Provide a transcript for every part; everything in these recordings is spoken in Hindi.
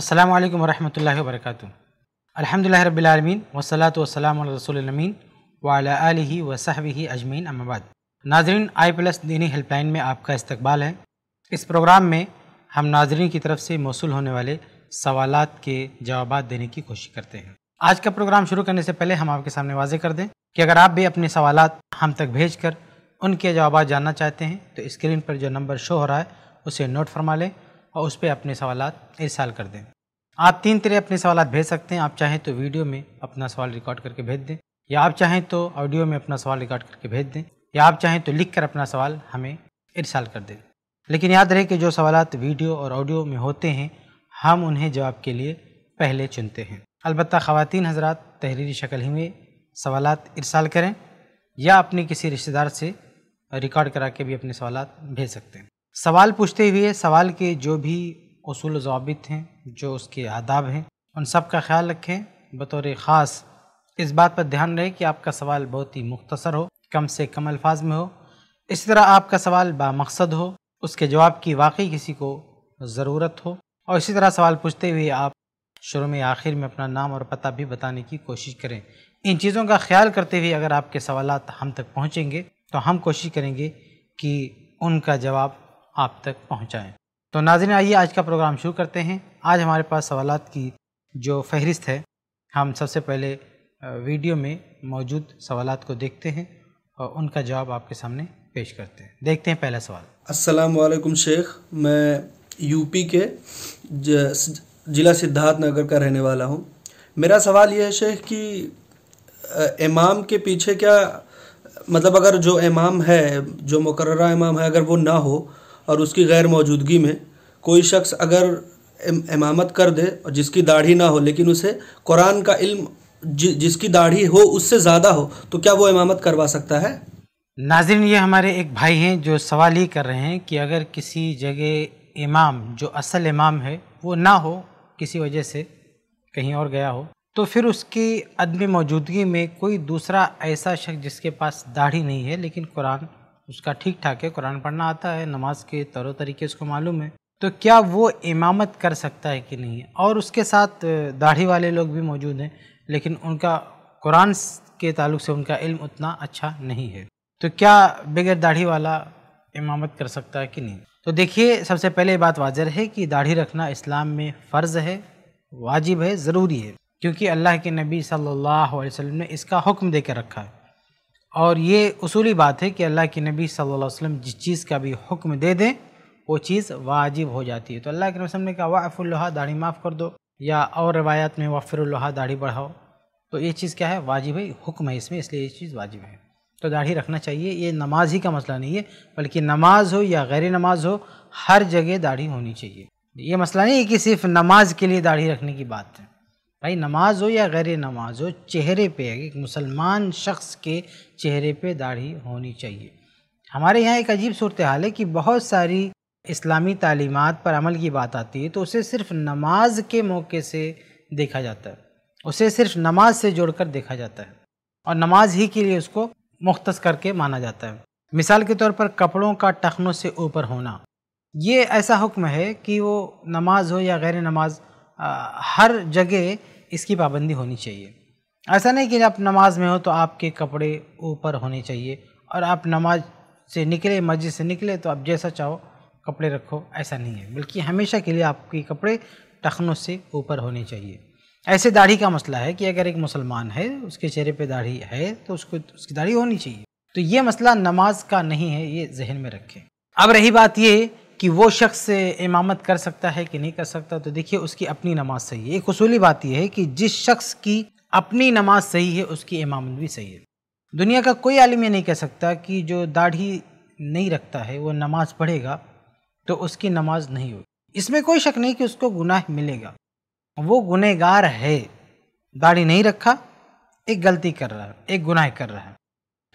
अल्लाम वरहमल वर्क अलहमदिल्ला रबालमीन वसलात वसलाम रसोलमीन वाला वसहबी अजमीन अहमदाबाद नाजरीन आई प्लस दीनी हेल्पलाइन में आपका इस्तकबाल है इस प्रोग्राम में हम नाजरीन की तरफ से मौसू होने वाले सवाल के जवाब देने की कोशिश करते हैं आज का प्रोग्राम शुरू करने से पहले हम आपके सामने वाजे कर दें कि अगर आप भी अपने सवाल हम तक भेज कर उनके जवाब जानना चाहते हैं तो स्क्रीन पर जो नंबर शो हो रहा है उसे नोट फरमा लें और उस पर अपने सवाल इरसाल कर दें आप तीन तरह अपने सवाल भेज सकते हैं आप चाहें तो वीडियो में अपना सवाल रिकॉर्ड करके भेज दें या आप चाहें तो ऑडियो में अपना सवाल रिकॉर्ड करके भेज दें या आप चाहें तो लिख कर अपना सवाल हमें इरसाल कर दें लेकिन याद रहे कि जो सवाल वीडियो और ऑडियो में होते हैं हम उन्हें जवाब के लिए पहले चुनते हैं अलबत् ख़वान हजरात तहरीरी शक्ल ही में सवाल इरसाल करें या अपने किसी रिश्तेदार से रिकॉर्ड करा के भी अपने सवाल भेज सकते हैं सवाल पूछते हुए सवाल के जो भी असूल जवाबित हैं जो उसके आदाब हैं उन सब का ख्याल रखें बतौर ख़ास इस बात पर ध्यान रहे कि आपका सवाल बहुत ही मुख्तसर हो कम से कम अल्फाज में हो इसी तरह आपका सवाल बामकसद हो उसके जवाब की वाकई किसी को ज़रूरत हो और इसी तरह सवाल पूछते हुए आप शुरू में आखिर में अपना नाम और पता भी बताने की कोशिश करें इन चीज़ों का ख्याल करते हुए अगर आपके सवाल हम तक पहुँचेंगे तो हम कोशिश करेंगे कि उनका जवाब आप तक पहुँचाएँ तो नाजिन आइए आज का प्रोग्राम शुरू करते हैं आज हमारे पास सवाल की जो फहरिस्त है हम सबसे पहले वीडियो में मौजूद सवाल को देखते हैं और उनका जवाब आपके सामने पेश करते हैं देखते हैं पहला सवाल अस्सलाम वालेकुम शेख मैं यूपी के ज़िला सिद्धार्थ नगर का रहने वाला हूँ मेरा सवाल यह है शेख कि इमाम के पीछे क्या मतलब अगर जो इमाम है जो मुकर्रा इमाम है अगर वो ना हो और उसकी गैर मौजूदगी में कोई शख्स अगर इमामत कर दे और जिसकी दाढ़ी ना हो लेकिन उसे कुरान का इल्म जि, जिसकी दाढ़ी हो उससे ज़्यादा हो तो क्या वो इमामत करवा सकता है नाजिन ये हमारे एक भाई हैं जो सवाल ही कर रहे हैं कि अगर किसी जगह इमाम जो असल इमाम है वो ना हो किसी वजह से कहीं और गया हो तो फिर उसकी अदम मौजूदगी में कोई दूसरा ऐसा शख्स जिसके पास दाढ़ी नहीं है लेकिन कुरान उसका ठीक ठाक है कुरान पढ़ना आता है नमाज के तौर तरीके उसको मालूम है तो क्या वो इमामत कर सकता है कि नहीं और उसके साथ दाढ़ी वाले लोग भी मौजूद हैं लेकिन उनका कुरान के ताल्लुक से उनका इल्म उतना अच्छा नहीं है तो क्या बगैर दाढ़ी वाला इमामत कर सकता है कि नहीं तो देखिए सबसे पहले बात वाजर है कि दाढ़ी रखना इस्लाम में फ़र्ज़ है वाजिब है ज़रूरी है क्योंकि अल्लाह के नबी सल्लल्लाहु अलैहि वसल्लम ने इसका हुक्म दे कर रखा है और ये उसूली बात है कि अल्लाह के नबी सल्लल्लाहु अलैहि वसल्लम जिस चीज़ का भी हुक्म दे दें वो चीज़ वाजिब हो जाती है तो अल्लाह के नबी ने कहा वाफ़ुल्ला दाढ़ी माफ़ कर दो या और रवायात में वाफ़िरल्ला दाढ़ी बढ़ाओ तो ये चीज़ क्या है वाजिब है हुक्म है इसमें इसलिए ये चीज़ वाजिब है तो दाढ़ी रखना चाहिए ये नमाज ही का मसला नहीं है बल्कि नमाज हो या गैर नमाज हो हर जगह दाढ़ी होनी चाहिए ये मसला नहीं है कि सिर्फ नमाज के लिए दाढ़ी रखने की बात है भाई नमाज हो या गैर नमाज हो चेहरे पे एक मुसलमान शख्स के चेहरे पे दाढ़ी होनी चाहिए हमारे यहाँ एक अजीब सूरत हाल है कि बहुत सारी इस्लामी तालीमत पर अमल की बात आती है तो उसे सिर्फ नमाज के मौके से देखा जाता है उसे सिर्फ नमाज से जोड़कर देखा जाता है और नमाज ही के लिए उसको मुख्त करके माना जाता है मिसाल के तौर पर कपड़ों का टखनों से ऊपर होना ये ऐसा हुक्म है कि वो नमाज हो या गैर नमाज हर जगह इसकी पाबंदी होनी चाहिए ऐसा नहीं कि आप नमाज में हो तो आपके कपड़े ऊपर होने चाहिए और आप नमाज से निकले मस्जिद से निकले तो आप जैसा चाहो कपड़े रखो ऐसा नहीं है बल्कि हमेशा के लिए आपके कपड़े टखनों से ऊपर होने चाहिए ऐसे दाढ़ी का मसला है कि अगर एक मुसलमान है उसके चेहरे पे दाढ़ी है तो उसको उसकी दाढ़ी होनी चाहिए तो ये मसला नमाज का नहीं है ये जहन में रखें अब रही बात ये कि वो शख्स इमामत कर सकता है कि नहीं कर सकता तो देखिए उसकी अपनी नमाज सही है एक असूली बात यह है कि जिस शख्स की अपनी नमाज सही है उसकी इमामत भी सही है दुनिया का कोई आलिम यह नहीं कह सकता कि जो दाढ़ी नहीं रखता है वो नमाज पढ़ेगा तो उसकी नमाज नहीं होगी इसमें कोई शक नहीं कि उसको गुनाह मिलेगा वो गुनहगार है दाढ़ी नहीं रखा एक गलती कर रहा है एक गुनाह कर रहा है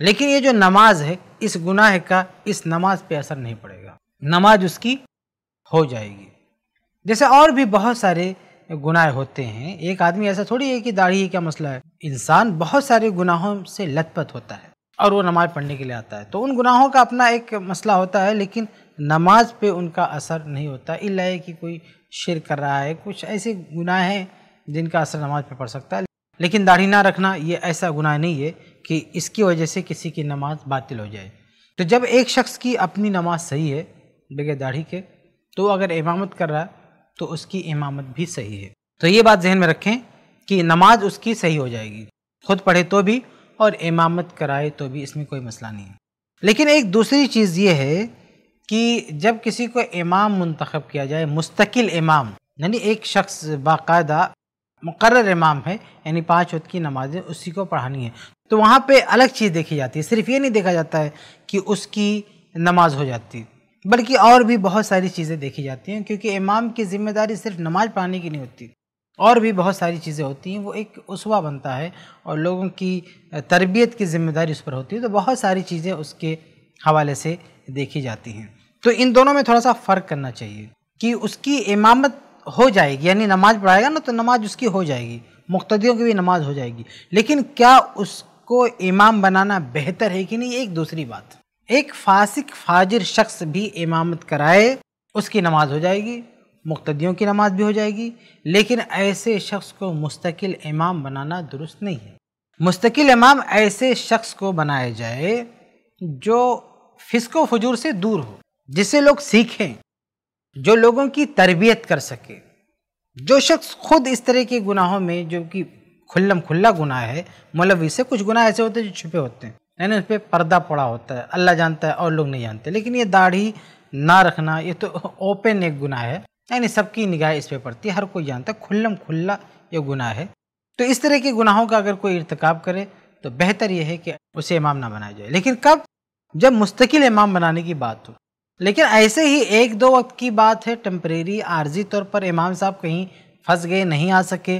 लेकिन ये जो नमाज है इस गुनाह का इस नमाज पे असर नहीं पड़ेगा नमाज उसकी हो जाएगी जैसे और भी बहुत सारे गुनाह होते हैं एक आदमी ऐसा थोड़ी है कि दाढ़ी क्या मसला है इंसान बहुत सारे गुनाहों से लथपथ होता है और वो नमाज पढ़ने के लिए आता है तो उन गुनाहों का अपना एक मसला होता है लेकिन नमाज पे उनका असर नहीं होता इला है कि कोई शेर कर रहा है कुछ ऐसे गुनाह हैं जिनका असर नमाज पे पड़ सकता है लेकिन दाढ़ी ना रखना ये ऐसा गुनाह नहीं है कि इसकी वजह से किसी की नमाज बातिल हो जाए तो जब एक शख्स की अपनी नमाज सही है बगैर दाढ़ी के तो अगर इमामत कर रहा है तो उसकी इमामत भी सही है तो ये बात जहन में रखें कि नमाज उसकी सही हो जाएगी खुद पढ़े तो भी और इमामत कराए तो भी इसमें कोई मसला नहीं है लेकिन एक दूसरी चीज़ ये है कि जब किसी को इमाम मंतखब किया जाए मुस्तकिल इमाम यानी एक शख्स बाकायदा मुकर इमाम है यानी पाँच वक्त की नमाजें उसी को पढ़ानी है तो वहाँ पे अलग चीज़ देखी जाती है सिर्फ ये नहीं देखा जाता है कि उसकी नमाज हो जाती बल्कि और भी बहुत सारी चीज़ें देखी जाती हैं क्योंकि इमाम की जिम्मेदारी सिर्फ नमाज पढ़ाने की नहीं होती और भी बहुत सारी चीज़ें होती हैं वो एक उसवा बनता है और लोगों की तरबियत की जिम्मेदारी उस पर होती है तो बहुत सारी चीज़ें उसके हवाले से देखी जाती हैं तो इन दोनों में थोड़ा सा फ़र्क करना चाहिए कि उसकी इमामत हो जाएगी यानी नमाज पढ़ाएगा ना तो नमाज उसकी हो जाएगी मुख्तियों की भी नमाज हो जाएगी लेकिन क्या उसको इमाम बनाना बेहतर है कि नहीं एक दूसरी बात एक फासिक फाजिर शख्स भी इमामत कराए उसकी नमाज हो जाएगी मुख्तियों की नमाज भी हो जाएगी लेकिन ऐसे शख्स को मुस्तकिल इमाम बनाना दुरुस्त नहीं है मुस्तकिल इमाम ऐसे शख्स को बनाया जाए जो फिसको फजूर से दूर हो जिसे लोग सीखें जो लोगों की तरबियत कर सके जो शख्स खुद इस तरह के गुनाहों में जो कि खुल्लम खुल्ला गुनाह है मौलवी से कुछ गुनाह ऐसे होते हैं जो छुपे होते हैं यानी उस पर पर्दा पड़ा होता है अल्लाह जानता है और लोग नहीं जानते लेकिन ये दाढ़ी ना रखना ये तो ओपन एक गुनाह है यानी सबकी निगाह इस पर पड़ती है हर कोई जानता है खुल्लम खुल्ला ये गुनाह है तो इस तरह के गुनाहों का अगर कोई इरतकाब करे तो बेहतर यह है कि उसे इमाम ना बनाया जाए लेकिन कब जब मुस्तकिल इमाम बनाने की बात हो लेकिन ऐसे ही एक दो वक्त की बात है टेम्परेरी आर्जी तौर पर इमाम साहब कहीं फंस गए नहीं आ सके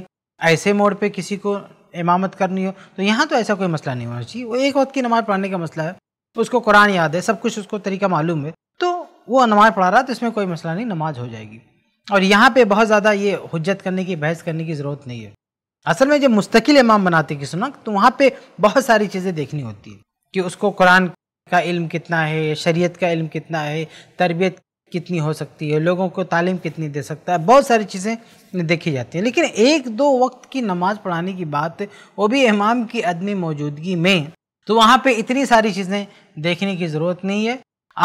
ऐसे मोड़ पे किसी को इमामत करनी हो तो यहाँ तो ऐसा कोई मसला नहीं होना चाहिए वो एक वक्त की नमाज़ पढ़ने का मसला है उसको कुरान याद है सब कुछ उसको तरीका मालूम है तो वो नमाज़ पढ़ा रहा है तो इसमें कोई मसला नहीं नमाज हो जाएगी और यहाँ पर बहुत ज़्यादा ये हजत करने की बहस करने की ज़रूरत नहीं है असल में जब मुस्तकिल इमाम बनाते कि सुना तो वहाँ पर बहुत सारी चीज़ें देखनी होती हैं कि उसको कुरान का इल्म कितना है शरीयत का इल्म कितना है तरबियत कितनी हो सकती है लोगों को तालीम कितनी दे सकता है बहुत सारी चीज़ें देखी जाती हैं लेकिन एक दो वक्त की नमाज़ पढ़ाने की बात वो भी इमाम की अदमी मौजूदगी में तो वहाँ पे इतनी सारी चीज़ें देखने की ज़रूरत नहीं है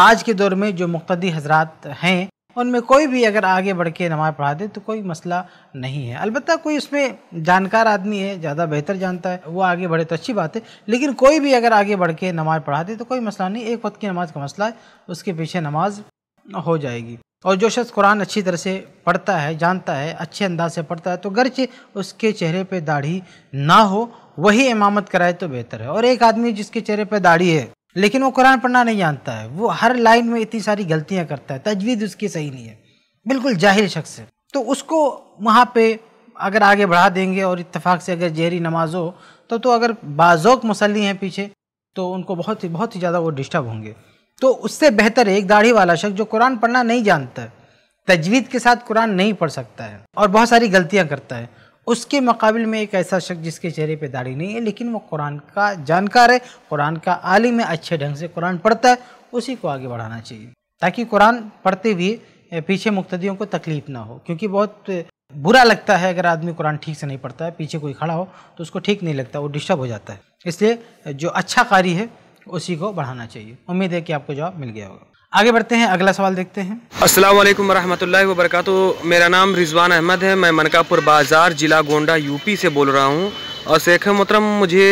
आज के दौर में जो मुख्तदी हजरात हैं उनमें कोई भी अगर आगे बढ़ के नमाज़ पढ़ा दे तो कोई मसला नहीं है अलबत्त कोई उसमें जानकार आदमी है ज़्यादा बेहतर जानता है वो आगे बढ़े तो अच्छी बात है लेकिन कोई भी अगर आगे बढ़ के नमाज़ पढ़ा दे तो कोई मसला नहीं एक वक्त की नमाज़ का मसला है उसके पीछे नमाज़ हो जाएगी और जो शख्स कुरान अच्छी तरह से पढ़ता है जानता है अच्छे अंदाज से पढ़ता है तो गर्च उसके चेहरे पे दाढ़ी ना हो वही इमामत कराए तो बेहतर है और एक आदमी जिसके चेहरे पे दाढ़ी है लेकिन वो कुरान पढ़ना नहीं जानता है वो हर लाइन में इतनी सारी गलतियाँ करता है तजवीज़ उसकी सही नहीं है बिल्कुल जाहिर शख्स है तो उसको वहाँ पर अगर आगे बढ़ा देंगे और इतफ़ाक़ से अगर जहरी नमाज हो तो तो अगर बाजोक मसली हैं पीछे तो उनको बहुत ही बहुत ही ज़्यादा वो डिस्टर्ब होंगे तो उससे बेहतर है एक दाढ़ी वाला शख्स जो कुरान पढ़ना नहीं जानता है तजवीद के साथ कुरान नहीं पढ़ सकता है और बहुत सारी गलतियाँ करता है उसके मुकाबले में एक ऐसा शख्स जिसके चेहरे पे दाढ़ी नहीं है लेकिन वो कुरान का जानकार है कुरान का आलिम है अच्छे ढंग से कुरान पढ़ता है उसी को आगे बढ़ाना चाहिए ताकि कुरान पढ़ते हुए पीछे मुख्तियों को तकलीफ़ ना हो क्योंकि बहुत बुरा लगता है अगर आदमी कुरान ठीक से नहीं पढ़ता है पीछे कोई खड़ा हो तो उसको ठीक नहीं लगता वो डिस्टर्ब हो जाता है इसलिए जो अच्छा कारी है उसी को बढ़ाना चाहिए उम्मीद है कि आपको जवाब मिल गया होगा आगे बढ़ते हैं अगला सवाल देखते हैं अस्सलाम वालेकुम रहमतुल्लाहि व बरकातहू मेरा नाम रिजवान अहमद है मैं मनकापुर बाज़ार ज़िला गोंडा यूपी से बोल रहा हूँ और शेख मोहतरम मुझे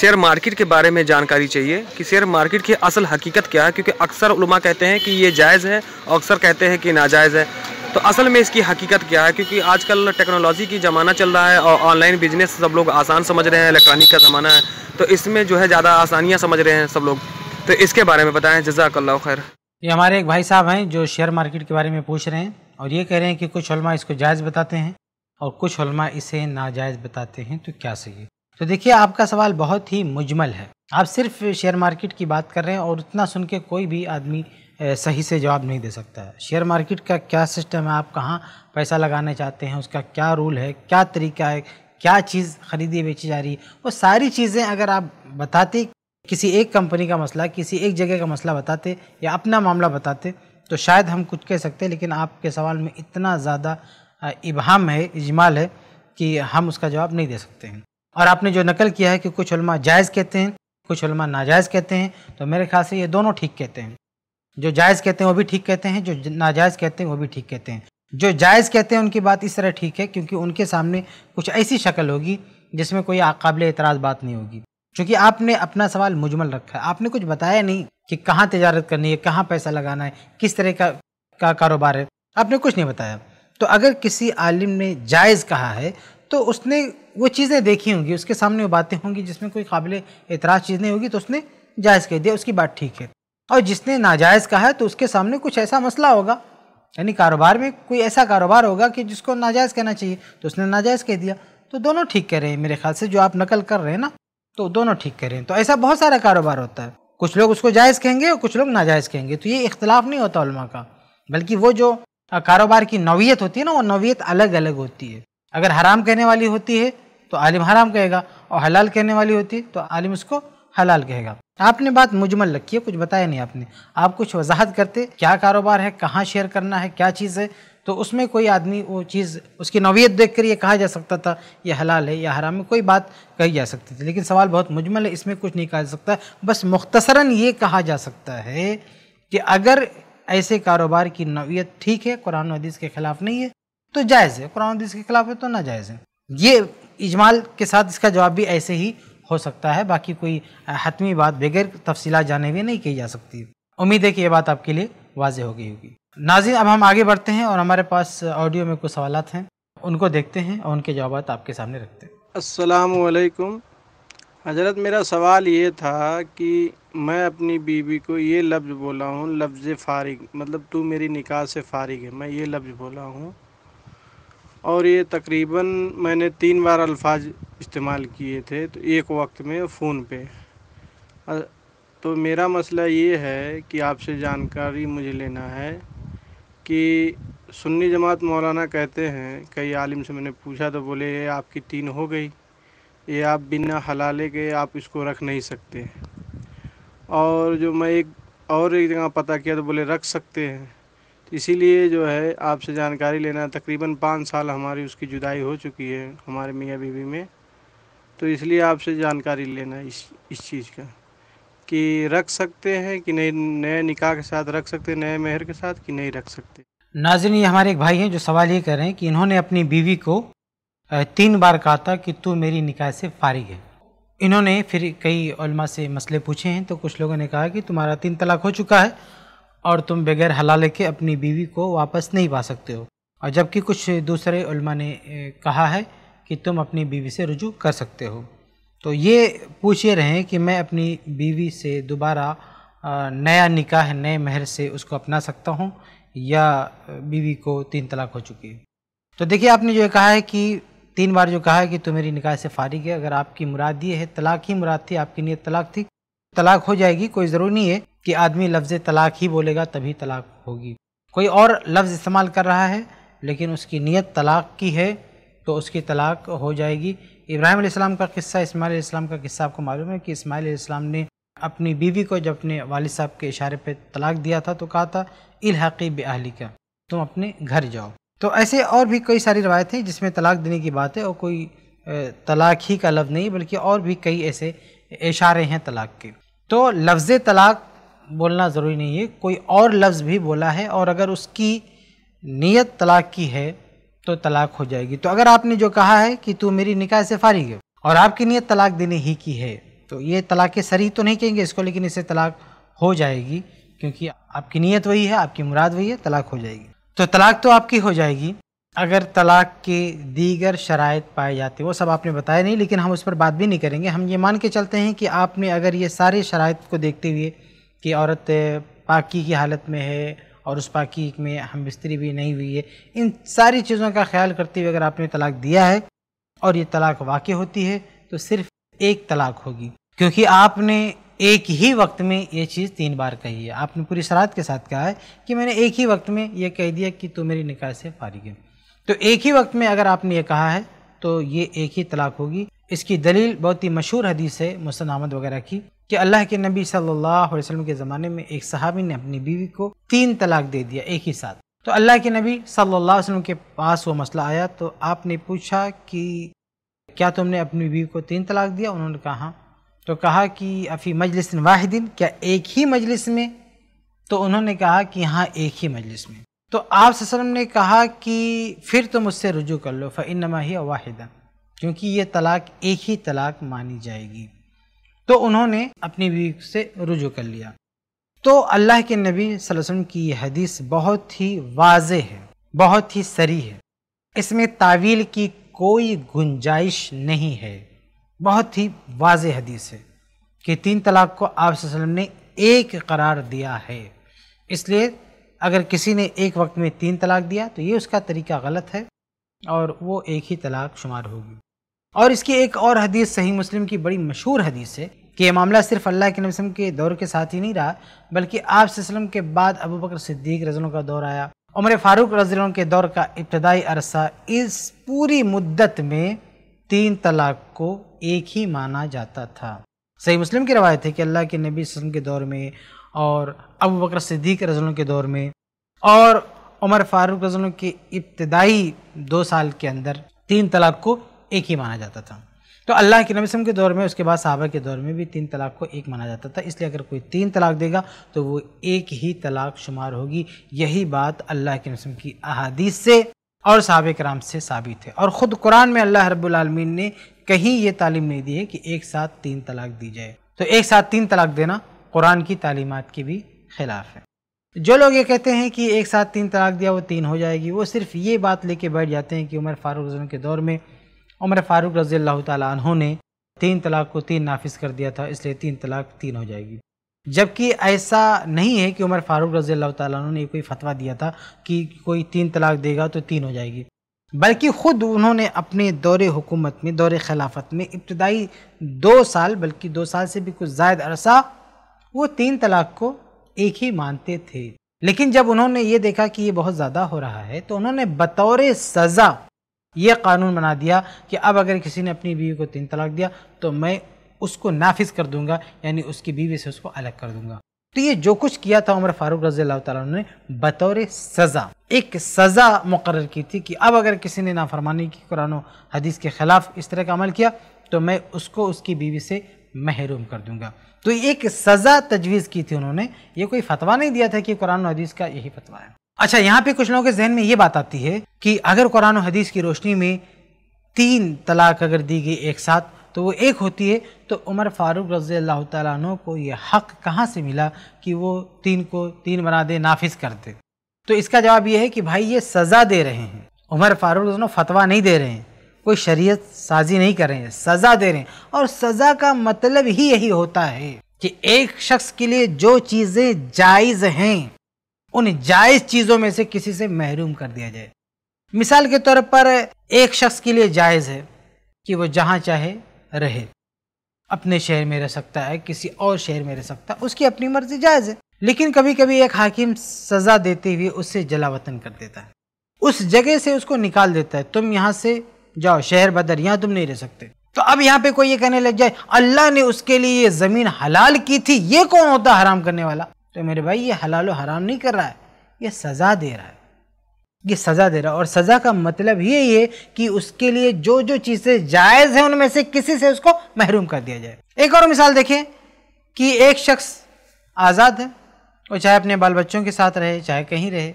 शेयर मार्केट के बारे में जानकारी चाहिए कि शेयर मार्केट की असल हकीकत क्या है क्योंकि अक्सर उलमा कहते हैं कि ये जायज़ है और अक्सर कहते हैं कि नाजायज़ है तो असल में इसकी हकीकत क्या है क्योंकि आजकल टेक्नोलॉजी की ज़माना चल रहा है और ऑनलाइन बिजनेस सब लोग आसान समझ रहे हैं इलेक्ट्रॉनिक का ज़माना है तो इसमें जो है ज़्यादा आसानियाँ समझ रहे हैं सब लोग तो इसके बारे में बताएं जजाकल्ला खैर ये हमारे एक भाई साहब हैं जो शेयर मार्केट के बारे में पूछ रहे हैं और ये कह रहे हैं कि कुछ हलमा इसको जायज़ बताते हैं और कुछ हलमा इसे नाजायज़ बताते हैं तो क्या सही तो देखिए आपका सवाल बहुत ही मुजमल है आप सिर्फ शेयर मार्केट की बात कर रहे हैं और उतना सुन के कोई भी आदमी सही से जवाब नहीं दे सकता है शेयर मार्केट का क्या सिस्टम है आप कहाँ पैसा लगाना चाहते हैं उसका क्या रूल है क्या तरीका है क्या चीज़ खरीदी बेची जा रही है वो सारी चीज़ें अगर आप बताते किसी एक कंपनी का मसला किसी एक जगह का मसला बताते या अपना मामला बताते तो शायद हम कुछ कह सकते लेकिन आपके सवाल में इतना ज़्यादा इबहम है इजमाल है कि हम उसका जवाब नहीं दे सकते हैं और आपने जो नकल किया है कि कुछ जायज़ कहते हैं कुछ नाजायज़ कहते हैं तो मेरे ख्याल से ये दोनों ठीक कहते हैं जो जायज़ कहते हैं वो भी ठीक कहते हैं जो नाजायज़ कहते हैं वो भी ठीक कहते हैं जो जायज़ कहते हैं उनकी बात इस तरह ठीक है क्योंकि उनके सामने कुछ ऐसी शक्ल होगी जिसमें कोई काबिल एतराज़ बात नहीं होगी चूँकि आपने अपना सवाल मुजमल रखा है आपने कुछ बताया नहीं कि कहाँ तजारत करनी है कहाँ पैसा लगाना है किस तरह का का कारोबार है आपने कुछ नहीं बताया तो अगर किसी आलिम ने जायज़ कहा है तो उसने वो चीज़ें देखी होंगी उसके सामने वो बातें होंगी जिसमें कोई काबिल एतराज़ चीज़ नहीं होगी तो उसने जायज़ कह दिया उसकी बात ठीक है और जिसने नाजायज़ कहा है तो उसके सामने कुछ ऐसा मसला होगा यानी कारोबार में कोई ऐसा कारोबार होगा कि जिसको नाजायज़ कहना चाहिए तो उसने नाजायज़ कह दिया तो दोनों ठीक कह रहे हैं मेरे ख्याल से जो आप नकल कर रहे हैं ना तो दोनों ठीक कह रहे हैं तो ऐसा बहुत सारा कारोबार होता है कुछ लोग उसको जायज़ कहेंगे और कुछ लोग नाजायज़ कहेंगे तो ये इख्तलाफ नहीं होता उलमा का बल्कि वो जो कारोबार की नौीयत होती है ना वो नौीयत अलग अलग होती है अगर हराम कहने वाली होती है तो आलिम हराम कहेगा और हलाल कहने वाली होती है तो आलिम उसको हलाल कहेगा आपने बात मुजमल रखी है कुछ बताया नहीं आपने आप कुछ वजाहत करते क्या कारोबार है कहाँ शेयर करना है क्या चीज़ है तो उसमें कोई आदमी वो चीज़ उसकी नौीयत देख कर ये कहा जा सकता था यह हलाल है या हराम है कोई बात कही जा सकती थी लेकिन सवाल बहुत मुजमल है इसमें कुछ नहीं कहा जा सकता बस मुख्तसरा ये कहा जा सकता है कि अगर ऐसे कारोबार की नौीयत ठीक है कुरान हदीस के ख़िलाफ़ नहीं है तो जायज़ है कुरान हदीस के ख़िलाफ़ है तो ना है ये इजमाल के साथ इसका जवाब भी ऐसे ही हो सकता है बाकी कोई हतमी बात बगैर तफसीला जाने हुए नहीं की जा सकती उम्मीद है कि ये बात आपके लिए वाज हो गई होगी नाजी अब हम आगे बढ़ते हैं और हमारे पास ऑडियो में कुछ सवाल हैं उनको देखते हैं और उनके जवाब आपके सामने रखते हैं असलकुम हजरत मेरा सवाल ये था कि मैं अपनी बीवी को ये लफ्ज़ बोला हूँ लफ्ज़ फ़ारिग मतलब तू मेरी निकाह से फ़ारिग है मैं ये लफ्ज़ बोला हूँ और ये तकरीबन मैंने तीन बार अल्फाज इस्तेमाल किए थे तो एक वक्त में फ़ोन पे तो मेरा मसला ये है कि आपसे जानकारी मुझे लेना है कि सुन्नी जमात मौलाना कहते हैं कई आलिम से मैंने पूछा तो बोले ये आपकी तीन हो गई ये आप बिना हलाले के आप इसको रख नहीं सकते और जो मैं एक और एक जगह पता किया तो बोले रख सकते हैं तो इसीलिए जो है आपसे जानकारी लेना तकरीबन पाँच साल हमारी उसकी जुदाई हो चुकी है हमारे मियाँ बीवी में तो इसलिए आपसे जानकारी लेना इस इस चीज़ का कि रख सकते हैं कि नहीं नए निकाह के साथ रख सकते नए मेहर के साथ कि नहीं रख सकते नाजिन ये हमारे एक भाई हैं जो सवाल ये कर रहे हैं कि इन्होंने अपनी बीवी को तीन बार कहा था कि तू मेरी निकाह से फारिग है इन्होंने फिर कई उलमा से मसले पूछे हैं तो कुछ लोगों ने कहा कि तुम्हारा तीन तलाक हो चुका है और तुम बगैर हला के अपनी बीवी को वापस नहीं पा सकते हो और जबकि कुछ दूसरे उलमा ने कहा है कि तुम अपनी बीवी से रुजू कर सकते हो तो ये पूछ ये रहे कि मैं अपनी बीवी से दोबारा नया निकाह नए महर से उसको अपना सकता हूँ या बीवी को तीन तलाक हो चुकी है तो देखिए आपने जो कहा है कि तीन बार जो कहा है कि तुम मेरी निकाह से फारिग है अगर आपकी मुराद ये है तलाक ही मुराद थी आपकी नीयत तलाक थी तलाक हो जाएगी कोई ज़रूरी नहीं है कि आदमी लफ्ज़ तलाक ही बोलेगा तभी तलाक होगी कोई और लफ्ज़ इस्तेमाल कर रहा है लेकिन उसकी नीयत तलाक की है तो उसकी तलाक हो जाएगी इब्राहिम इस्लाम का किस्सा इसमाइल इस्लाम का किस्सा आपको मालूम है कि इसमाइल इस्लाम ने अपनी बीवी को जब अपने वालिद साहब के इशारे पर तलाक दिया था तो कहा था इलाकी बहली का तुम अपने घर जाओ तो ऐसे और भी कई सारी रवायतें जिसमें तलाक देने की बात है और कोई तलाक ही का लफ्ज़ नहीं बल्कि और भी कई ऐसे इशारे हैं तलाक के तो लफ्ज़ तलाक बोलना ज़रूरी नहीं है कोई और लफ्ज़ भी बोला है और अगर उसकी नीयत तलाक की है तो तलाक हो जाएगी तो अगर आपने जो कहा है कि तू मेरी निकाह से फारिग है और आपकी नीयत तलाक देने ही की है तो ये तलाक सरी तो नहीं कहेंगे इसको लेकिन इसे तलाक हो जाएगी क्योंकि आपकी नीयत वही है आपकी मुराद वही है तलाक हो जाएगी तो तलाक तो आपकी हो जाएगी अगर तलाक के दीगर शराय पाए जाते वो सब आपने बताया नहीं लेकिन हम उस पर बात भी नहीं करेंगे हम ये मान के चलते हैं कि आपने अगर ये सारे शरात को देखते हुए कि औरत पाकी की हालत में है और उस पाकिक में हम बिस्तरी भी नहीं हुई है इन सारी चीज़ों का ख्याल करते हुए अगर आपने तलाक दिया है और ये तलाक वाक़ होती है तो सिर्फ एक तलाक होगी क्योंकि आपने एक ही वक्त में ये चीज़ तीन बार कही है आपने पूरी शरात के साथ कहा है कि मैंने एक ही वक्त में ये कह दिया कि तू मेरी निकाह से फारिग है तो एक ही वक्त में अगर आपने ये कहा है तो ये एक ही तलाक होगी इसकी दलील बहुत ही मशहूर हदीस है मुसन अहमद वगैरह की कि अल्लाह के नबी सल्लल्लाहु अलैहि वसल्लम के ज़माने में एक सहाबी ने अपनी बीवी को तीन तलाक दे दिया एक ही साथ तो अल्लाह के नबी सल्लल्लाहु अलैहि वसल्लम के पास वो मसला आया तो आपने पूछा कि क्या तुमने अपनी बीवी को तीन तलाक दिया उन्होंने कहा हाँ। तो कहा कि अफ़ी मजलिस वाहिदिन क्या एक ही मजलिस में तो उन्होंने कहा कि हाँ एक ही मजलिस में तो आप ने कहा कि फिर तुम उससे रुजू कर लो फ़िनमा ही वाहिदा क्योंकि ये तलाक एक ही तलाक मानी जाएगी तो उन्होंने अपनी बीवी से रुजू कर लिया तो अल्लाह के नबी वसल्लम की यह हदीस बहुत ही वाज है बहुत ही सरी है इसमें तावील की कोई गुंजाइश नहीं है बहुत ही वाज हदीस है कि तीन तलाक को आप ने एक करार दिया है इसलिए अगर किसी ने एक वक्त में तीन तलाक दिया तो ये उसका तरीका गलत है और वो एक ही तलाक शुमार होगी और इसकी एक और हदीस सही मुस्लिम की बड़ी मशहूर हदीस है कि यह मामला सिर्फ अल्लाह के नबीम के दौर के साथ ही नहीं रहा बल्कि आप के बाद अबू बकर सिद्दीक रजलों का दौर आया उमर फारूक रजलों के दौर का इब्तदाई अरसा इस पूरी मुद्दत में तीन तलाक को एक ही माना जाता था सही मुस्लिम की रवायत है कि अल्लाह के नबी वसलम के दौर में और अबू बकर सिद्दीक रजलों के दौर में और उमर फारूक रजलों के इब्तदाई दो साल के अंदर तीन तलाक को एक ही माना जाता था तो अल्लाह के नबी के दौर में उसके बाद साहबा के दौर में भी तीन तलाक को एक माना जाता था इसलिए अगर कोई तीन तलाक देगा तो वो एक ही तलाक शुमार होगी यही बात अल्लाह के नबी की अहादीस से और साहब कराम से साबित है और ख़ुद कुरान में अल्लाह रबालमीन ने कहीं ये तालीम नहीं दी है कि एक साथ तीन तलाक दी जाए तो एक साथ तीन तलाक देना कुरान की तालीमत के भी खिलाफ है जो लोग ये कहते हैं कि एक साथ तीन तलाक दिया वो तीन हो जाएगी वो सिर्फ ये बात लेके बैठ जाते हैं कि उमर फारूक के दौर में उमर फारूक रजी अल्लाह तहों ने तीन तलाक को तीन नाफिज कर दिया था इसलिए तीन तलाक तीन हो जाएगी जबकि ऐसा नहीं है कि उमर फारूक रजी अल्लाह तहों ने कोई फतवा दिया था कि कोई तीन तलाक देगा तो तीन हो जाएगी बल्कि ख़ुद उन्होंने अपने दौरे हुकूमत में दौरे खिलाफत में इब्तदाई दो साल बल्कि दो साल से भी कुछ ज़ायद अरसा वो तीन तलाक को एक ही मानते थे लेकिन जब उन्होंने ये देखा कि ये बहुत ज़्यादा हो रहा है तो उन्होंने बतौर सज़ा ये कानून बना दिया कि अब अगर किसी ने अपनी बीवी को तीन तलाक दिया तो मैं उसको नाफिज कर दूंगा यानी उसकी बीवी से उसको अलग कर दूंगा तो ये जो कुछ किया था उमर फारूक रजी ने बतौर सज़ा एक सज़ा मुकर की थी कि अब अगर किसी ने नाफरमानी की कुरान हदीस के ख़िलाफ़ इस तरह का अमल किया तो मैं उसको उसकी बीवी से महरूम कर दूंगा तो एक सज़ा तजवीज़ की थी उन्होंने ये कोई फतवा नहीं दिया था कि कुरान हदीस का यही फतवा है अच्छा यहाँ पे कुछ लोगों के जहन में ये बात आती है कि अगर कुरान और हदीस की रोशनी में तीन तलाक अगर दी गई एक साथ तो वो एक होती है तो उमर फारूक रज़ी अल्लाह तु को ये हक़ कहाँ से मिला कि वो तीन को तीन बना दे नाफिज कर दे तो इसका जवाब ये है कि भाई ये सज़ा दे रहे हैं उमर फारूक फतवा नहीं दे रहे हैं कोई शरीयत साजी नहीं कर रहे हैं सज़ा दे रहे हैं और सज़ा का मतलब ही यही होता है कि एक शख्स के लिए जो चीज़ें जायज़ हैं उन जायज़ चीज़ों में से किसी से महरूम कर दिया जाए मिसाल के तौर पर एक शख्स के लिए जायज़ है कि वो जहां चाहे रहे अपने शहर में रह सकता है किसी और शहर में रह सकता है उसकी अपनी मर्जी जायज़ है लेकिन कभी कभी एक हाकिम सज़ा देते हुए उससे जलावतन कर देता है उस जगह से उसको निकाल देता है तुम यहां से जाओ शहर बदर यहाँ तुम नहीं रह सकते तो अब यहाँ पे कोई ये कहने लग जाए अल्लाह ने उसके लिए ये ज़मीन हलाल की थी ये कौन होता हराम करने वाला तो मेरे भाई ये हलाल हराम नहीं कर रहा है ये सज़ा दे रहा है ये सज़ा दे रहा है और सज़ा का मतलब ये है कि उसके लिए जो जो चीज़ें जायज़ हैं उनमें से किसी से उसको महरूम कर दिया जाए एक और मिसाल देखें कि एक शख्स आज़ाद है वो चाहे अपने बाल बच्चों के साथ रहे चाहे कहीं रहे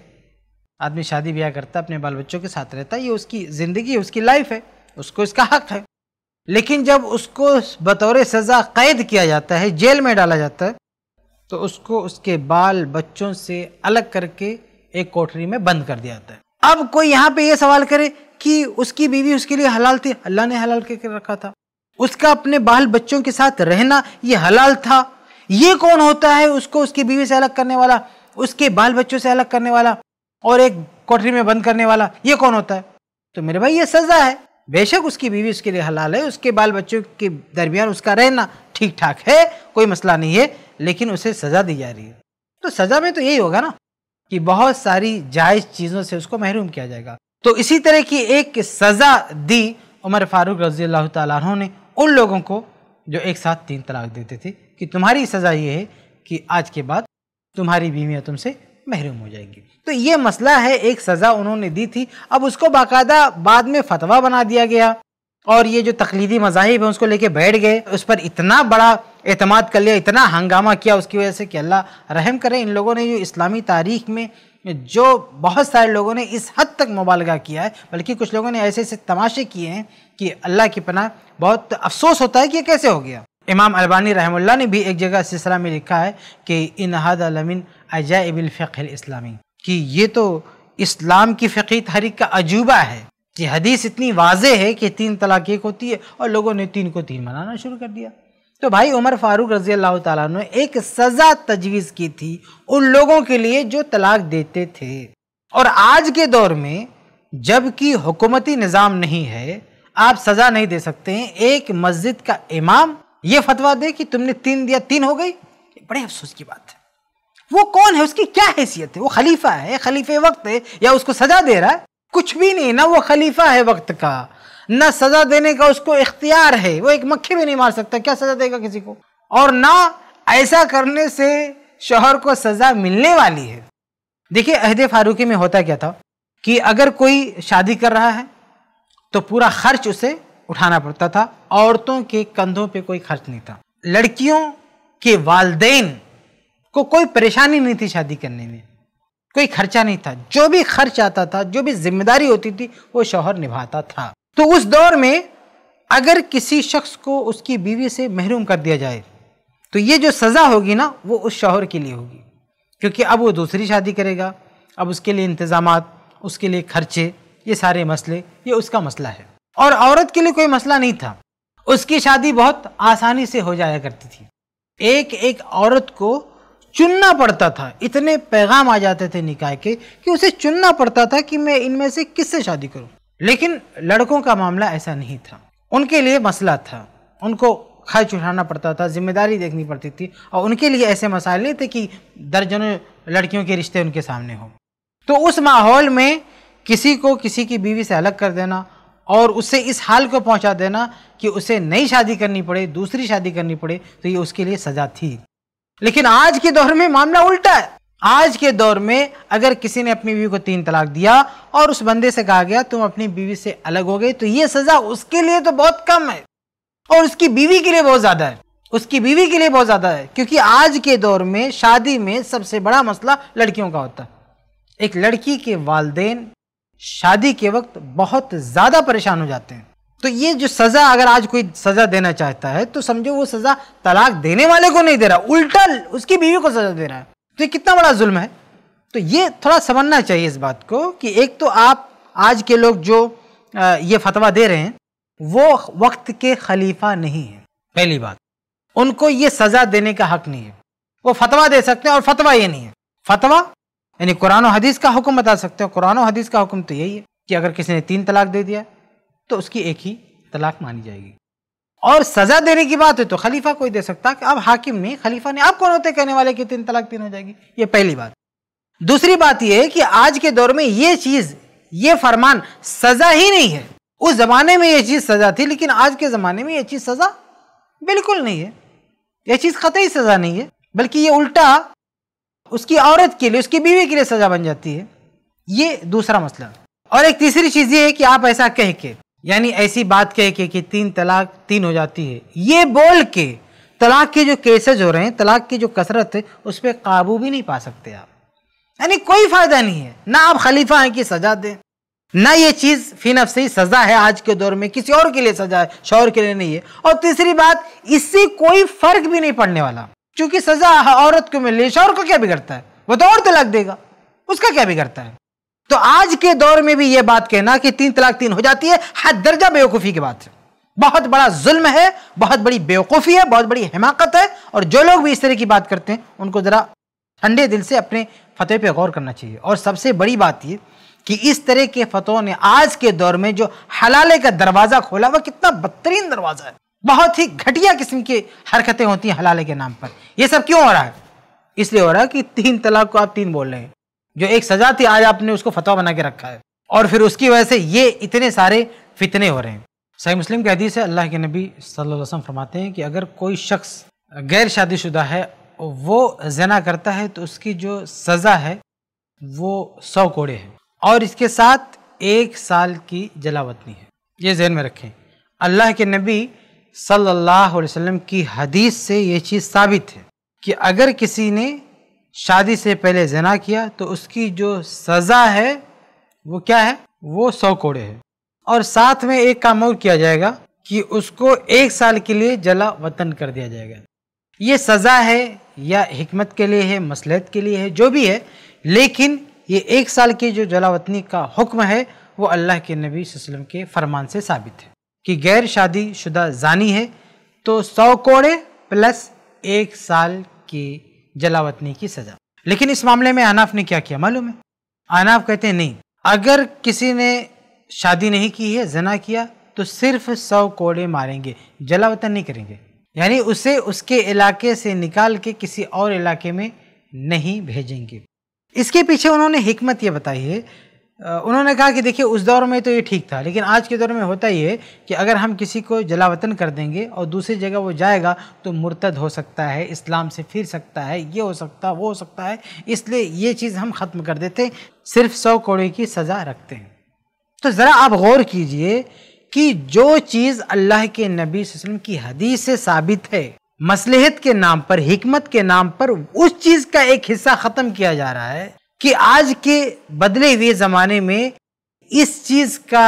आदमी शादी ब्याह करता अपने बाल बच्चों के साथ रहता ये उसकी ज़िंदगी है उसकी लाइफ है उसको इसका हक है लेकिन जब उसको बतौर सज़ा कैद किया जाता है जेल में डाला जाता है तो उसको उसके बाल बच्चों से अलग करके एक कोठरी में बंद कर दिया जाता है अब कोई यहाँ पे ये सवाल करे कि उसकी बीवी उसके लिए हलाल थी अल्लाह ने हलाल करके रखा था उसका अपने बाल बच्चों के साथ रहना ये हलाल था ये कौन होता है उसको उसकी बीवी से अलग करने वाला उसके बाल बच्चों से अलग करने वाला और एक कोठरी में बंद करने वाला ये कौन होता है तो मेरे भाई ये सज़ा है बेशक उसकी बीवी उसके लिए हलाल है उसके बाल बच्चों के दरमियान उसका रहना ठीक ठाक है कोई मसला नहीं है लेकिन उसे सज़ा दी जा रही है तो सज़ा में तो यही होगा ना कि बहुत सारी जायज़ चीज़ों से उसको महरूम किया जाएगा तो इसी तरह की एक सज़ा दी उमर फारूक रजी अल्लाह तु ने उन लोगों को जो एक साथ तीन तलाक देते थे कि तुम्हारी सज़ा ये है कि आज के बाद तुम्हारी बीवियाँ तुमसे महरूम हो जाएंगी तो ये मसला है एक सज़ा उन्होंने दी थी अब उसको बाकायदा बाद में फतवा बना दिया गया और ये जो तकलीदी मजाहिब है उसको लेके बैठ गए उस पर इतना बड़ा अतमाद कर लिया इतना हंगामा किया उसकी वजह से कि अल्लाह रहम करें इन लोगों ने जो इस्लामी तारीख में जो बहुत सारे लोगों ने इस हद तक मुबालगा किया है बल्कि कुछ लोगों ने ऐसे ऐसे तमाशे किए हैं कि अल्लाह की पना बहुत अफसोस होता है कि कैसे हो गया इमाम अलबानी रहमुल्ला ने भी एक जगह सिलसिला में लिखा है कि इन अजय अजाबिलफ़िल इस्लामी कि ये तो इस्लाम की फ़कीर तहरीक का अजूबा है कि हदीस इतनी वाजे है कि तीन तलाक एक होती है और लोगों ने तीन को तीन मनाना शुरू कर दिया तो भाई उमर फारूक रजी अल्लाह तला ने एक सज़ा तजवीज़ की थी उन लोगों के लिए जो तलाक देते थे और आज के दौर में जबकि हुकूमती निज़ाम नहीं है आप सज़ा नहीं दे सकते हैं एक मस्जिद का इमाम ये फतवा दे कि तुमने तीन दिया तीन हो गई बड़े अफसोस की बात है वो कौन है उसकी क्या हैसियत है वो खलीफा है खलीफे वक्त है या उसको सजा दे रहा है कुछ भी नहीं ना वो खलीफा है वक्त का ना सज़ा देने का उसको इख्तियार है वो एक मक्खी भी नहीं मार सकता क्या सज़ा देगा किसी को और ना ऐसा करने से शोहर को सज़ा मिलने वाली है देखिए अहद फारूकी में होता क्या था कि अगर कोई शादी कर रहा है तो पूरा खर्च उसे उठाना पड़ता था औरतों के कंधों पे कोई खर्च नहीं था लड़कियों के वालदेन को कोई परेशानी नहीं थी शादी करने में कोई खर्चा नहीं था जो भी खर्च आता था जो भी जिम्मेदारी होती थी वो शौहर निभाता था तो उस दौर में अगर किसी शख्स को उसकी बीवी से महरूम कर दिया जाए तो ये जो सज़ा होगी ना वो उस शौहर के लिए होगी क्योंकि अब वो दूसरी शादी करेगा अब उसके लिए इंतज़ाम उसके लिए खर्चे ये सारे मसले ये उसका मसला है और औरत के लिए कोई मसला नहीं था उसकी शादी बहुत आसानी से हो जाया करती थी एक एक औरत को चुनना पड़ता था इतने पैगाम आ जाते थे निकाय के कि उसे चुनना पड़ता था कि मैं इनमें से किससे शादी करूं लेकिन लड़कों का मामला ऐसा नहीं था उनके लिए मसला था उनको खर्च उठाना पड़ता था जिम्मेदारी देखनी पड़ती थी और उनके लिए ऐसे मसाले नहीं थे कि दर्जनों लड़कियों के रिश्ते उनके सामने हों तो उस माहौल में किसी को किसी की बीवी से अलग कर देना और उसे इस हाल को पहुंचा देना कि उसे नई शादी करनी पड़े दूसरी शादी करनी पड़े तो ये उसके लिए सजा थी लेकिन आज के दौर में मामला उल्टा है आज के दौर में अगर किसी ने अपनी बीवी को तीन तलाक दिया और उस बंदे से कहा गया तुम अपनी बीवी से अलग हो गई तो ये सजा उसके लिए तो बहुत कम है और उसकी बीवी के लिए बहुत ज्यादा है उसकी बीवी के लिए बहुत ज्यादा है क्योंकि आज के दौर में शादी में सबसे बड़ा मसला लड़कियों का होता है एक लड़की के वालदेन शादी के वक्त बहुत ज्यादा परेशान हो जाते हैं तो ये जो सज़ा अगर आज कोई सज़ा देना चाहता है तो समझो वो सज़ा तलाक देने वाले को नहीं दे रहा उल्टा उसकी बीवी को सज़ा दे रहा है तो ये कितना बड़ा जुल्म है तो ये थोड़ा समझना चाहिए इस बात को कि एक तो आप आज के लोग जो ये फतवा दे रहे हैं वो वक्त के खलीफा नहीं है पहली बात उनको ये सज़ा देने का हक नहीं है वो फतवा दे सकते हैं और फतवा ये नहीं है फतवा यानी कुरान हदीस का हुक्म बता सकते हैं कुरान हदीस का हुक्म तो यही है कि अगर किसी ने तीन तलाक दे दिया तो उसकी एक ही तलाक मानी जाएगी और सजा देने की बात है तो खलीफा कोई दे सकता कि अब हाकिम में खलीफा ने आप कौन होते कहने वाले कि तीन तलाक तीन हो जाएगी ये पहली बात दूसरी बात यह है कि आज के दौर में ये चीज ये फरमान सजा ही नहीं है उस जमाने में यह चीज सजा थी लेकिन आज के जमाने में यह चीज सजा बिल्कुल नहीं है यह चीज कतई सजा नहीं है बल्कि ये उल्टा उसकी औरत के लिए उसकी बीवी के लिए सजा बन जाती है ये दूसरा मसला और एक तीसरी चीज ये है कि आप ऐसा कह के यानी ऐसी बात कह के कि तीन तलाक तीन हो जाती है ये बोल के तलाक के जो केसेज हो रहे हैं तलाक की जो कसरत है उस पर काबू भी नहीं पा सकते आप यानी कोई फ़ायदा नहीं है ना आप खलीफा हैं कि सजा दें ना ये चीज़ से ही सज़ा है आज के दौर में किसी और के लिए सजा है शौर के लिए नहीं है और तीसरी बात इससे कोई फ़र्क भी नहीं पड़ने वाला क्योंकि सज़ा औरत को मिल रही है शौहर को क्या बिगड़ता है वो तो और तलाक देगा उसका क्या बिगड़ता है तो आज के दौर में भी यह बात कहना कि तीन तलाक तीन हो जाती है हद दर्जा बेवकूफ़ी की बात है बहुत बड़ा जुल्म है बहुत बड़ी बेवकूफ़ी है बहुत बड़ी हिमाकत है और जो लोग भी इस तरह की बात करते हैं उनको ज़रा ठंडे दिल से अपने फतेह पे गौर करना चाहिए और सबसे बड़ी बात यह कि इस तरह के फतहों ने आज के दौर में जो हलाले का दरवाज़ा खोला वह कितना बदतरीन दरवाज़ा है बहुत ही घटिया किस्म की हरकतें होती हैं हलाले के नाम पर यह सब क्यों हो रहा है इसलिए हो रहा है कि तीन तलाक को आप तीन बोल रहे हैं जो एक सजा थी आज आपने उसको फतवा बना के रखा है और फिर उसकी वजह से ये इतने सारे फितने हो रहे हैं सही मुस्लिम की हदीस है अल्लाह के नबी सल्लल्लाहु अलैहि वसल्लम फरमाते हैं कि अगर कोई शख्स गैर शादीशुदा है वो जना करता है तो उसकी जो सज़ा है वो सौ कोड़े है और इसके साथ एक साल की जलावतनी है ये जहन में रखें अल्लाह के नबी सल्लल्लाहु अलैहि वसल्लम की हदीस से ये चीज़ साबित है कि अगर किसी ने शादी से पहले जना किया तो उसकी जो सज़ा है वो क्या है वो सौ कोड़े है और साथ में एक काम और किया जाएगा कि उसको एक साल के लिए जला वतन कर दिया जाएगा ये सज़ा है या हमत के लिए है मसलहत के लिए है जो भी है लेकिन ये एक साल की जो जलावतनी का हुक्म है वो अल्लाह के नबी वसलम के फरमान से साबित है कि गैर शादी शुदा जानी है तो सौ कोड़े प्लस एक साल की जलावतनी की सजा लेकिन इस मामले में अनाफ ने क्या किया मालूम है अनाफ कहते हैं नहीं अगर किसी ने शादी नहीं की है जना किया तो सिर्फ सौ कोड़े मारेंगे जलावतन नहीं करेंगे यानी उसे उसके इलाके से निकाल के किसी और इलाके में नहीं भेजेंगे इसके पीछे उन्होंने हिकमत ये बताई है उन्होंने कहा कि देखिए उस दौर में तो ये ठीक था लेकिन आज के दौर में होता ये है कि अगर हम किसी को जलावतन कर देंगे और दूसरी जगह वो जाएगा तो मुर्तद हो सकता है इस्लाम से फिर सकता है ये हो सकता है वो हो सकता है इसलिए ये चीज़ हम ख़त्म कर देते सिर्फ सौ कोड़े की सज़ा रखते हैं तो ज़रा आप गौर कीजिए कि जो चीज़ अल्लाह के नबी वसम की हदीस से साबित है मसलहत के नाम पर हमत के नाम पर उस चीज़ का एक हिस्सा ख़त्म किया जा रहा है कि आज के बदले हुए ज़माने में इस चीज़ का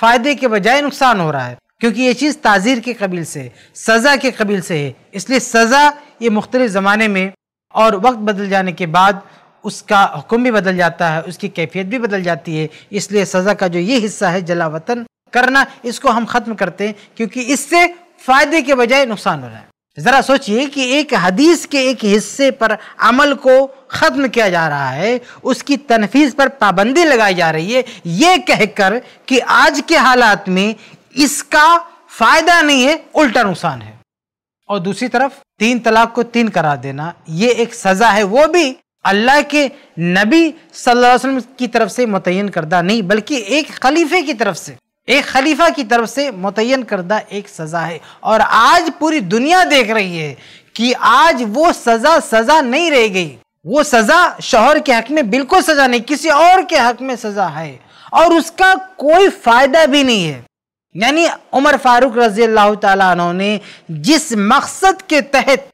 फ़ायदे के बजाय नुकसान हो रहा है क्योंकि ये चीज़ ताज़ीर के कबील से है सज़ा के कबील से है इसलिए सज़ा ये मुख्तलि ज़माने में और वक्त बदल जाने के बाद उसका हुक्म भी बदल जाता है उसकी कैफियत भी बदल जाती है इसलिए सज़ा का जो ये हिस्सा है जला वतन करना इसको हम ख़त्म करते हैं क्योंकि इससे फ़ायदे के बजाय नुकसान हो रहा है ज़रा सोचिए कि एक हदीस के एक हिस्से पर अमल को ख़त्म किया जा रहा है उसकी तनफीज पर पाबंदी लगाई जा रही है ये कहकर कि आज के हालात में इसका फ़ायदा नहीं है उल्टा नुकसान है और दूसरी तरफ तीन तलाक को तीन करा देना ये एक सज़ा है वो भी अल्लाह के नबी सल्लल्लाहु अलैहि वसल्लम की तरफ से मुतन करदा नहीं बल्कि एक खलीफे की तरफ से एक खलीफा की तरफ से मुतन करदा एक सज़ा है और आज पूरी दुनिया देख रही है कि आज वो सज़ा सज़ा नहीं रह गई वो सज़ा शोहर के हक में बिल्कुल सज़ा नहीं किसी और के हक में सज़ा है और उसका कोई फ़ायदा भी नहीं है यानी उमर फारूक रजी अल्लाह तु ने जिस मकसद के तहत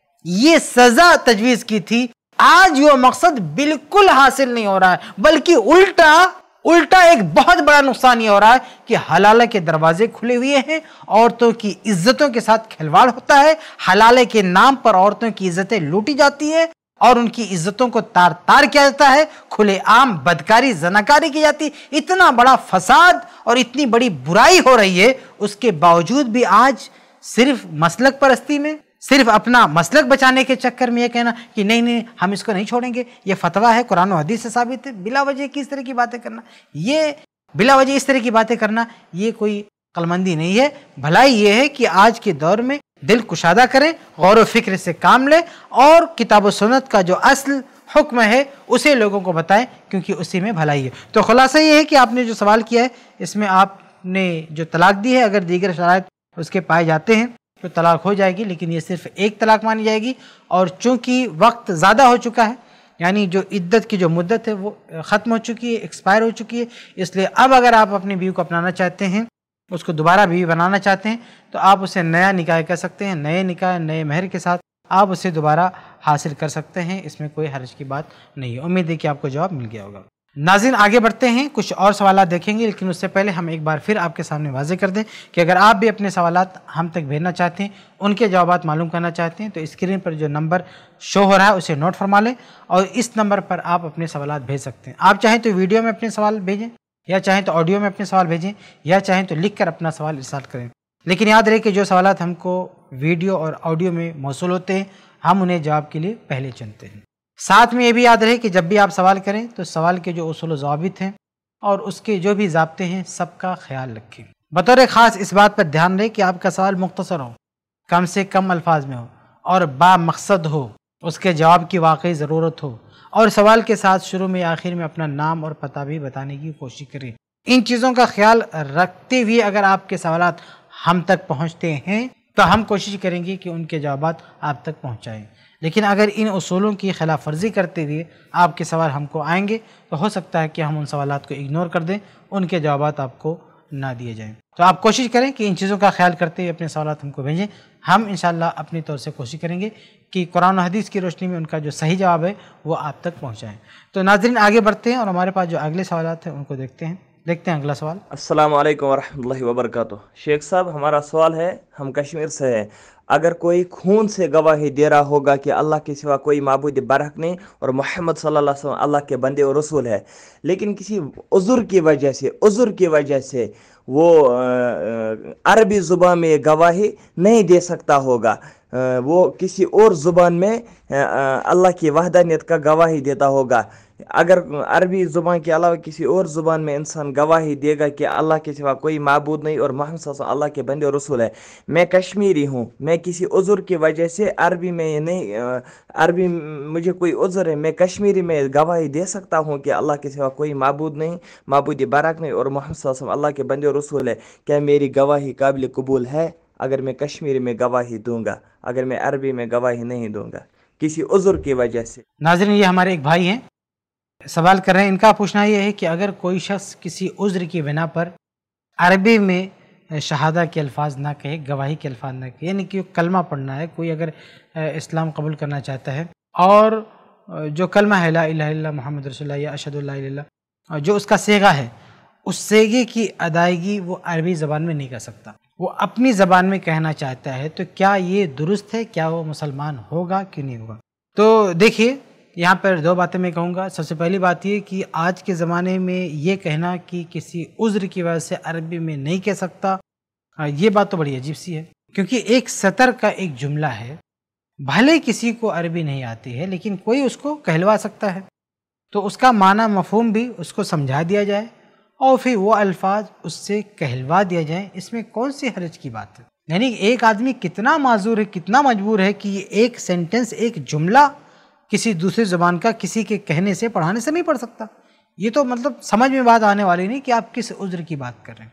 ये सज़ा तजवीज़ की थी आज वो मकसद बिल्कुल हासिल नहीं हो रहा है बल्कि उल्टा उल्टा एक बहुत बड़ा नुकसान ये हो रहा है कि हलाले के दरवाजे खुले हुए हैं औरतों की इज्जतों के साथ खिलवाड़ होता है हलाले के नाम पर औरतों की इज्जतें लूटी जाती है और उनकी इज्जतों को तार तार किया जाता है खुलेआम बदकारी जनाकारी की जाती इतना बड़ा फसाद और इतनी बड़ी बुराई हो रही है उसके बावजूद भी आज सिर्फ मसलक परस्ती में सिर्फ अपना मसलक बचाने के चक्कर में यह कहना कि नहीं नहीं हम इसको नहीं छोड़ेंगे ये फतवा है कुरान और हदीस से साबित है बिला वजह किस तरह की बातें करना ये बिला वजह इस तरह की बातें करना ये कोई कलमंदी नहीं है भलाई ये है कि आज के दौर में दिल कुशादा करें गौर फिक्र से काम लें और किताब सनत का जो असल हुक्म है उसे लोगों को बताएं क्योंकि उसी में भलाई है तो खुलासा ये है कि आपने जो सवाल किया है इसमें आपने जो तलाक दी है अगर दीगर शरात उसके पाए जाते हैं तो तलाक हो जाएगी लेकिन ये सिर्फ एक तलाक मानी जाएगी और चूँकि वक्त ज़्यादा हो चुका है यानी जो इद्दत की जो मुद्दत है वो ख़त्म हो चुकी है एक्सपायर हो चुकी है इसलिए अब अगर आप अपनी बीवी को अपनाना चाहते हैं उसको दोबारा बीवी बनाना चाहते हैं तो आप उसे नया निकाय कर सकते हैं नए निकाय नए महर के साथ आप उसे दोबारा हासिल कर सकते हैं इसमें कोई हर्ज की बात नहीं है उम्मीद है कि आपको जवाब मिल गया होगा नाजिन आगे बढ़ते हैं कुछ और सवाल देखेंगे लेकिन उससे पहले हम एक बार फिर आपके सामने वाजे कर दें कि अगर आप भी अपने सवाल हम तक भेजना चाहते हैं उनके जवाब मालूम करना चाहते हैं तो स्क्रीन पर जो नंबर शो हो रहा है उसे नोट फरमा लें और इस नंबर पर आप अपने सवाल भेज सकते हैं आप चाहें तो वीडियो में अपने सवाल भेजें या चाहें तो ऑडियो में अपने सवाल भेजें या चाहें तो लिख कर अपना सवाल इशार करें लेकिन याद रहे कि जो सवाल हमको वीडियो और ऑडियो में मौसू होते हैं हम उन्हें जवाब के लिए पहले चुनते हैं साथ में ये भी याद रहे कि जब भी आप सवाल करें तो सवाल के जो असूल जवाबित हैं और उसके जो भी जबते हैं सबका ख्याल रखें बतौर ख़ास इस बात पर ध्यान रहे कि आपका सवाल मुख्तसर हो कम से कम अल्फाज में हो और बामकसद हो उसके जवाब की वाकई ज़रूरत हो और सवाल के साथ शुरू में आखिर में अपना नाम और पता भी बताने की कोशिश करें इन चीज़ों का ख्याल रखते हुए अगर आपके सवाल हम तक पहुँचते हैं तो हम कोशिश करेंगे कि उनके जवाब आप तक पहुँचाएँ लेकिन अगर इन असूलों की खिलाफ वर्जी करते हुए आपके सवाल हमको आएंगे तो हो सकता है कि हम उन सवाल को इग्नोर कर दें उनके जवाब आपको ना दिए जाएँ तो आप कोशिश करें कि इन चीज़ों का ख्याल करते हुए अपने सवाल हमको भेजें हम इन अपनी तौर से कोशिश करेंगे कि कुरान हदीस की रोशनी में उनका जो सही जवाब है वो आप तक पहुँचाएँ तो नाजरीन आगे बढ़ते हैं और हमारे पास जो अगले सवाल हैं उनको देखते हैं देखते हैं अगला सवाल असल वालेकुम वरहमतुल्लाहि शेख साहब हमारा सवाल है हम कश्मीर से हैं अगर कोई खून से गवाही दे रहा होगा कि अल्लाह के सिवा कोई मबूद बरक नहीं और मोहम्मद सल्लल्लाहु अल्लाह के बंदे और रसूल है लेकिन किसी उज़ुर की वजह से उज़ुर की वजह से वो अरबी ज़ुबान में गवाही नहीं दे सकता होगा वो किसी और ज़ुबान में अल्लाह की वहदानियत का गवाही देता होगा अगर अरबी ज़ुबान के अलावा किसी और ज़ुबान में इंसान गवाही देगा कि अल्लाह के सिवा कोई मबूद नहीं और महमस अल्लाह के बंदे रसूल है मैं कश्मीरी हूँ मैं किसी उज़र की वजह से अरबी में ये नहीं अरबी मुझे कोई उज़र है मैं कश्मीरी में गवाही दे सकता हूँ कि अल्लाह के सिवा कोई मबूद नहीं मबूद बराक नहीं और मोहम्मद अल्लाह के बंदे रसूल है क्या मेरी गवाही काबिल कबूल है अगर मैं कश्मीरी में गवाही दूँगा अगर मैं अरबी में गवाही नहीं दूँगा किसी उज़र की वजह से नाजरन ये हमारे एक भाई हैं सवाल कर रहे हैं इनका पूछना यह है कि अगर कोई शख्स किसी उज्र की बिना पर अरबी में शहादा के अल्फाज ना कहे गवाही के अल्फाज ना कहे यानी कि कलमा पढ़ना है कोई अगर इस्लाम कबूल करना चाहता है और जो कलमा है ला इला मोहम्मद रसोल्ला या अशद जो उसका सेगा है उस सेगे की अदायगी वो अरबी ज़बान में नहीं कर सकता वो अपनी ज़बान में कहना चाहता है तो क्या ये दुरुस्त है क्या वो मुसलमान होगा कि नहीं होगा तो देखिए यहाँ पर दो बातें मैं कहूँगा सबसे पहली बात ये कि आज के ज़माने में ये कहना कि किसी उज्र की वजह से अरबी में नहीं कह सकता हाँ, ये बात तो बड़ी अजीब सी है क्योंकि एक सतर का एक जुमला है भले किसी को अरबी नहीं आती है लेकिन कोई उसको कहलवा सकता है तो उसका माना मफहम भी उसको समझा दिया जाए और फिर वो अल्फाज उससे कहलवा दिया जाए इसमें कौन सी हरज की बात है यानी एक आदमी कितना माजूर है कितना मजबूर है कि एक सेंटेंस एक जुमला किसी दूसरी ज़बान का किसी के कहने से पढ़ाने से नहीं पढ़ सकता ये तो मतलब समझ में बात आने वाली नहीं कि आप किस उज्र की बात कर रहे हैं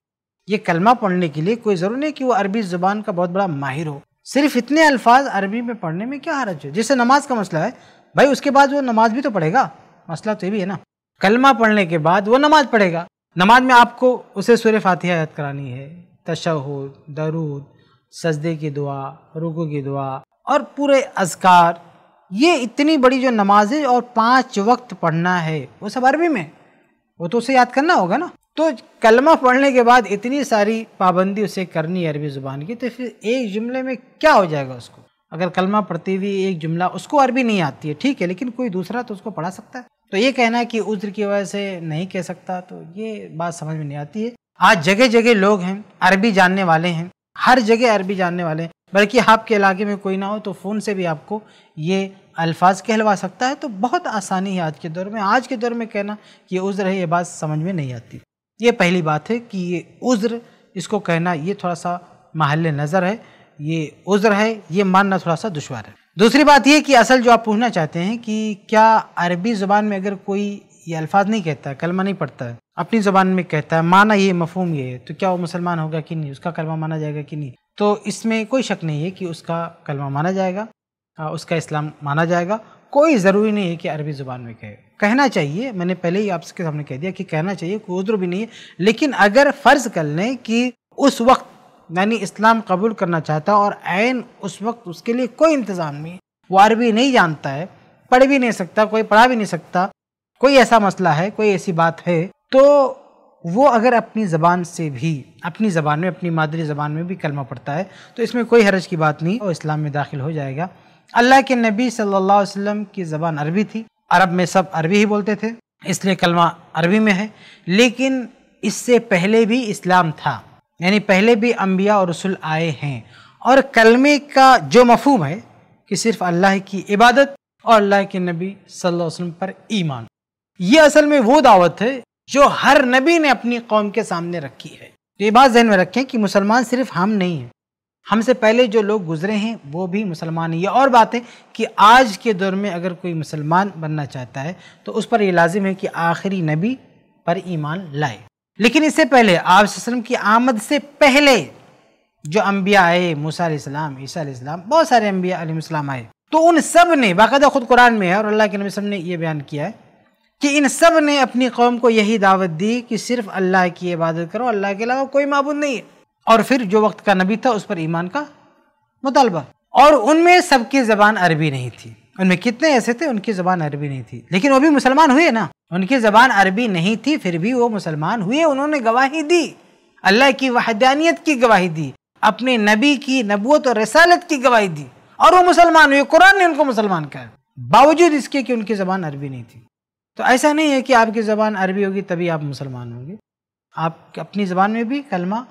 ये कलमा पढ़ने के लिए कोई ज़रूरी नहीं कि वो अरबी ज़बान का बहुत बड़ा माहिर हो सिर्फ इतने अल्फाज अरबी में पढ़ने में क्या हरज है जैसे नमाज का मसला है भाई उसके बाद वो नमाज भी तो पढ़ेगा मसला तो ये भी है ना कलमा पढ़ने के बाद वो नमाज पढ़ेगा नमाज में आपको उसे सुर फातिहा याद करानी है तशहद दरूद सजदे की दुआ रुकू की दुआ और पूरे अजकार ये इतनी बड़ी जो नमाज है और पांच वक्त पढ़ना है वो सब अरबी में वो तो उसे याद करना होगा ना तो कलमा पढ़ने के बाद इतनी सारी पाबंदी उसे करनी है अरबी ज़ुबान की तो फिर एक जुमले में क्या हो जाएगा उसको अगर कलमा पढ़ती हुई एक जुमला उसको अरबी नहीं आती है ठीक है लेकिन कोई दूसरा तो उसको पढ़ा सकता है तो ये कहना कि उज्र की वजह से नहीं कह सकता तो ये बात समझ में नहीं आती है आज जगह जगह लोग हैं अरबी जानने वाले हैं हर जगह अरबी जानने वाले हैं बल्कि आपके इलाके में कोई ना हो तो फ़ोन से भी आपको ये अल्फाज कहलवा सकता है तो बहुत आसानी है आज के दौर में आज के दौर में कहना कि उज़्र है ये बात समझ में नहीं आती ये पहली बात है कि ये उज़्र इसको कहना ये थोड़ा सा महल नज़र है ये उज़्र है ये मानना थोड़ा सा दुशवार है दूसरी बात यह कि असल जो आप पूछना चाहते हैं कि क्या अरबी ज़ुबान में अगर कोई ये अल्फाज नहीं कहता है कलमा नहीं पढ़ता है अपनी ज़ुबान में कहता है माना ये मफहम ये है तो क्या वो मुसलमान होगा कि नहीं उसका कलमा माना जाएगा कि नहीं तो इसमें कोई शक नहीं है कि उसका कलमा माना जाएगा उसका इस्लाम माना जाएगा कोई ज़रूरी नहीं है कि अरबी ज़ुबान में कहे कहना चाहिए मैंने पहले ही आपके सामने कह दिया कि कहना चाहिए कोई उज्र भी नहीं है लेकिन अगर फ़र्ज़ कर लें कि उस वक्त यानी इस्लाम कबूल करना चाहता और आयन उस वक्त उसके लिए कोई इंतज़ाम नहीं वो अरबी नहीं जानता है पढ़ भी नहीं सकता कोई पढ़ा भी नहीं सकता कोई ऐसा मसला है कोई ऐसी बात है तो वो अगर अपनी ज़बान से भी अपनी ज़बान में अपनी मादरी ज़बान में भी कलमा पढ़ता है तो इसमें कोई हरज की बात नहीं और इस्लाम में दाखिल हो जाएगा अल्लाह के नबी सल्लल्लाहु अलैहि वसल्लम की ज़बान अरबी थी अरब में सब अरबी ही बोलते थे इसलिए कलमा अरबी में है लेकिन इससे पहले भी इस्लाम था यानी पहले भी अम्बिया और रसुल आए हैं और कलमे का जो मफहम है कि सिर्फ अल्लाह की इबादत और अल्लाह के नबी सल्लल्लाहु अलैहि वसल्लम पर ईमान ये असल में वो दावत है जो हर नबी ने अपनी कौम के सामने रखी है तो ये बात जहन में रखें कि मुसलमान सिर्फ हम नहीं हैं हमसे पहले जो लोग गुजरे हैं वो भी मुसलमान हैं ये और बात है कि आज के दौर में अगर कोई मुसलमान बनना चाहता है तो उस पर यह लाजिम है कि आखिरी नबी पर ईमान लाए लेकिन इससे पहले आप की आमद से पहले जो अम्बिया आए मूसम ईसा बहुत सारे अम्बिया आए तो उन सब ने बाकायदा खुद कुरान में है और अल्लाह के नबी ने यह बयान किया है कि इन सब ने अपनी कौम को यही दावत दी कि सिर्फ अल्लाह की इबादत करो अल्लाह के अलावा कोई मबूद नहीं है और फिर जो वक्त का नबी था उस पर ईमान का मुतालबा और उनमें सबकी ज़बान अरबी नहीं थी उनमें कितने ऐसे थे उनकी ज़बान अरबी नहीं थी लेकिन वो भी मुसलमान हुए ना उनकी ज़बान अरबी नहीं थी फिर भी वो मुसलमान हुए उन्होंने गवाही दी अल्लाह की वहदानियत की गवाही दी अपने नबी की नबूत और रसालत की गवाही दी और वो मुसलमान हुए कुरान ने उनको मुसलमान कहा बावजूद इसके कि उनकी ज़बान अरबी नहीं थी तो ऐसा नहीं है कि आपकी ज़बान अरबी होगी तभी आप मुसलमान होंगे आप अपनी ज़बान में भी कलमा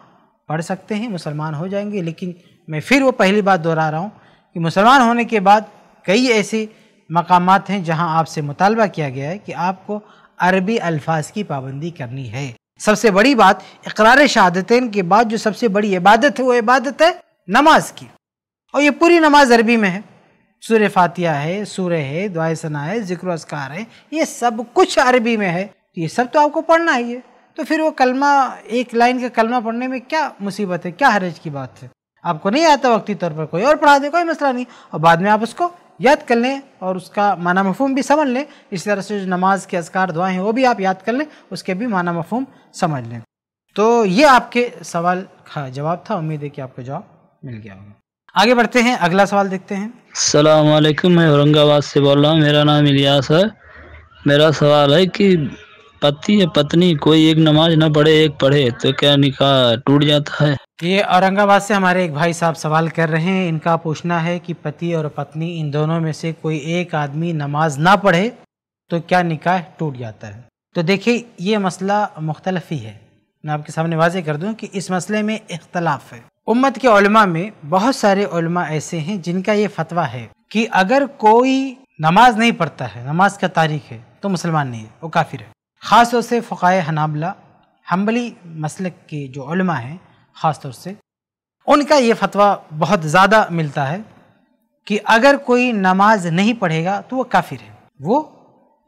पढ़ सकते हैं मुसलमान हो जाएंगे लेकिन मैं फिर वो पहली बात दोहरा रहा हूँ कि मुसलमान होने के बाद कई ऐसे मकाम हैं जहाँ आपसे मुतालबा किया गया है कि आपको अरबी अल्फाज की पाबंदी करनी है सबसे बड़ी बात इकरार शहादतें के बाद जो सबसे बड़ी इबादत है वो इबादत है नमाज की और ये पूरी नमाज अरबी में है सूर्य फातिया है सूर्य है द्वायसना है जिक्र अस्कार है ये सब कुछ अरबी में है ये सब तो आपको पढ़ना ही है तो फिर वो कलमा एक लाइन का कलमा पढ़ने में क्या मुसीबत है क्या हरज की बात है आपको नहीं आता वक्ती तौर पर कोई और पढ़ा दे कोई मसला नहीं और बाद में आप उसको याद कर लें और उसका माना मफहम भी समझ लें इस तरह से जो नमाज के असकार दुआएं हैं वो भी आप याद कर लें उसके भी माना मफहम समझ लें तो ये आपके सवाल का जवाब था उम्मीद है कि आपको जवाब मिल गया होगा आगे बढ़ते हैं अगला सवाल देखते हैं सलामकुम मैं औरंगाबाद से बोल रहा हूँ मेरा नाम इलियास है मेरा सवाल है कि पति या पत्नी कोई एक नमाज ना पढ़े एक पढ़े तो क्या निकाह टूट जाता है ये औरंगाबाद से हमारे एक भाई साहब सवाल कर रहे हैं इनका पूछना है कि पति और पत्नी इन दोनों में से कोई एक आदमी नमाज ना पढ़े तो क्या निकाह टूट जाता है तो देखिए ये मसला मुख्तलफ ही है मैं आपके सामने वाजे कर दूं कि इस मसले में इख्तलाफ है उम्मत के उलमा में बहुत सारे उलमा ऐसे हैं जिनका ये फतवा है कि अगर कोई नमाज नहीं पढ़ता है नमाज का तारीख है तो मुसलमान नहीं है वो काफिर है ख़ास तौर से फ़ाय हनाबला हम्बली मसलक के जो उलमा हैं ख़ास तौर से उनका ये फतवा बहुत ज़्यादा मिलता है कि अगर कोई नमाज नहीं पढ़ेगा तो वो काफिर है वो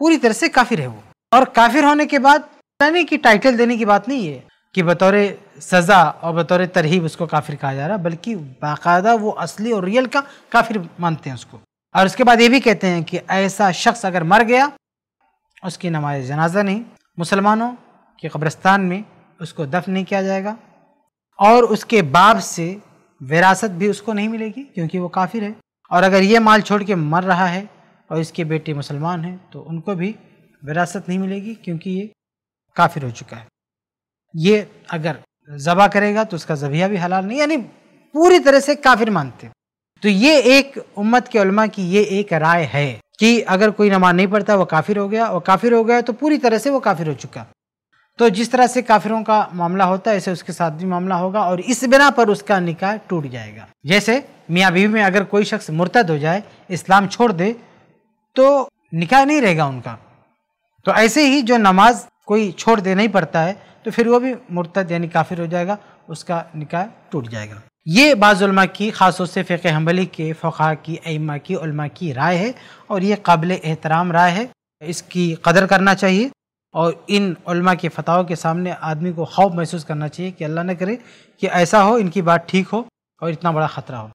पूरी तरह से काफिर है वो और काफिर होने के बाद यानी कि टाइटल देने की बात नहीं है कि बतौर सज़ा और बतौर तरहीब उसको काफिर कहा जा रहा है बल्कि बाकायदा वो असली और रियल का काफिर मानते हैं उसको और उसके बाद ये भी कहते हैं कि ऐसा शख्स अगर मर गया उसकी नमाज जनाजा नहीं मुसलमानों के कब्रस्तान में उसको दफन नहीं किया जाएगा और उसके बाप से विरासत भी उसको नहीं मिलेगी क्योंकि वो काफिर है और अगर ये माल छोड़ के मर रहा है और इसके बेटे मुसलमान हैं तो उनको भी विरासत नहीं मिलेगी क्योंकि ये काफिर हो चुका है ये अगर जबा करेगा तो उसका जबिया भी हलाल नहीं यानी पूरी तरह से काफिर मानते तो ये एक उम्मत के उलमा की ये एक राय है कि अगर कोई नमाज नहीं पढ़ता वो काफिर हो गया और काफिर हो गया तो पूरी तरह से वो काफिर हो चुका तो जिस तरह से काफिरों का मामला होता है ऐसे उसके साथ भी मामला होगा और इस बिना पर उसका निकाह टूट जाएगा जैसे मियाँ बीवी में अगर कोई शख्स मुर्तद हो जाए इस्लाम छोड़ दे तो निकाह नहीं रहेगा उनका तो ऐसे ही जो नमाज कोई छोड़ देना ही पड़ता है तो फिर वो भी मुर्तद यानी काफिर हो जाएगा उसका निकाह टूट जाएगा ये बाज़ुलमा की ख़ास तौर से फ़िक हम्बली के फ़ा की अम्मा की उलमा की राय है और ये काबिल एहतराम राय है इसकी कदर करना चाहिए और इन उलमा के फताओं के सामने आदमी को खौफ महसूस करना चाहिए कि अल्लाह न करे कि ऐसा हो इनकी बात ठीक हो और इतना बड़ा ख़तरा हो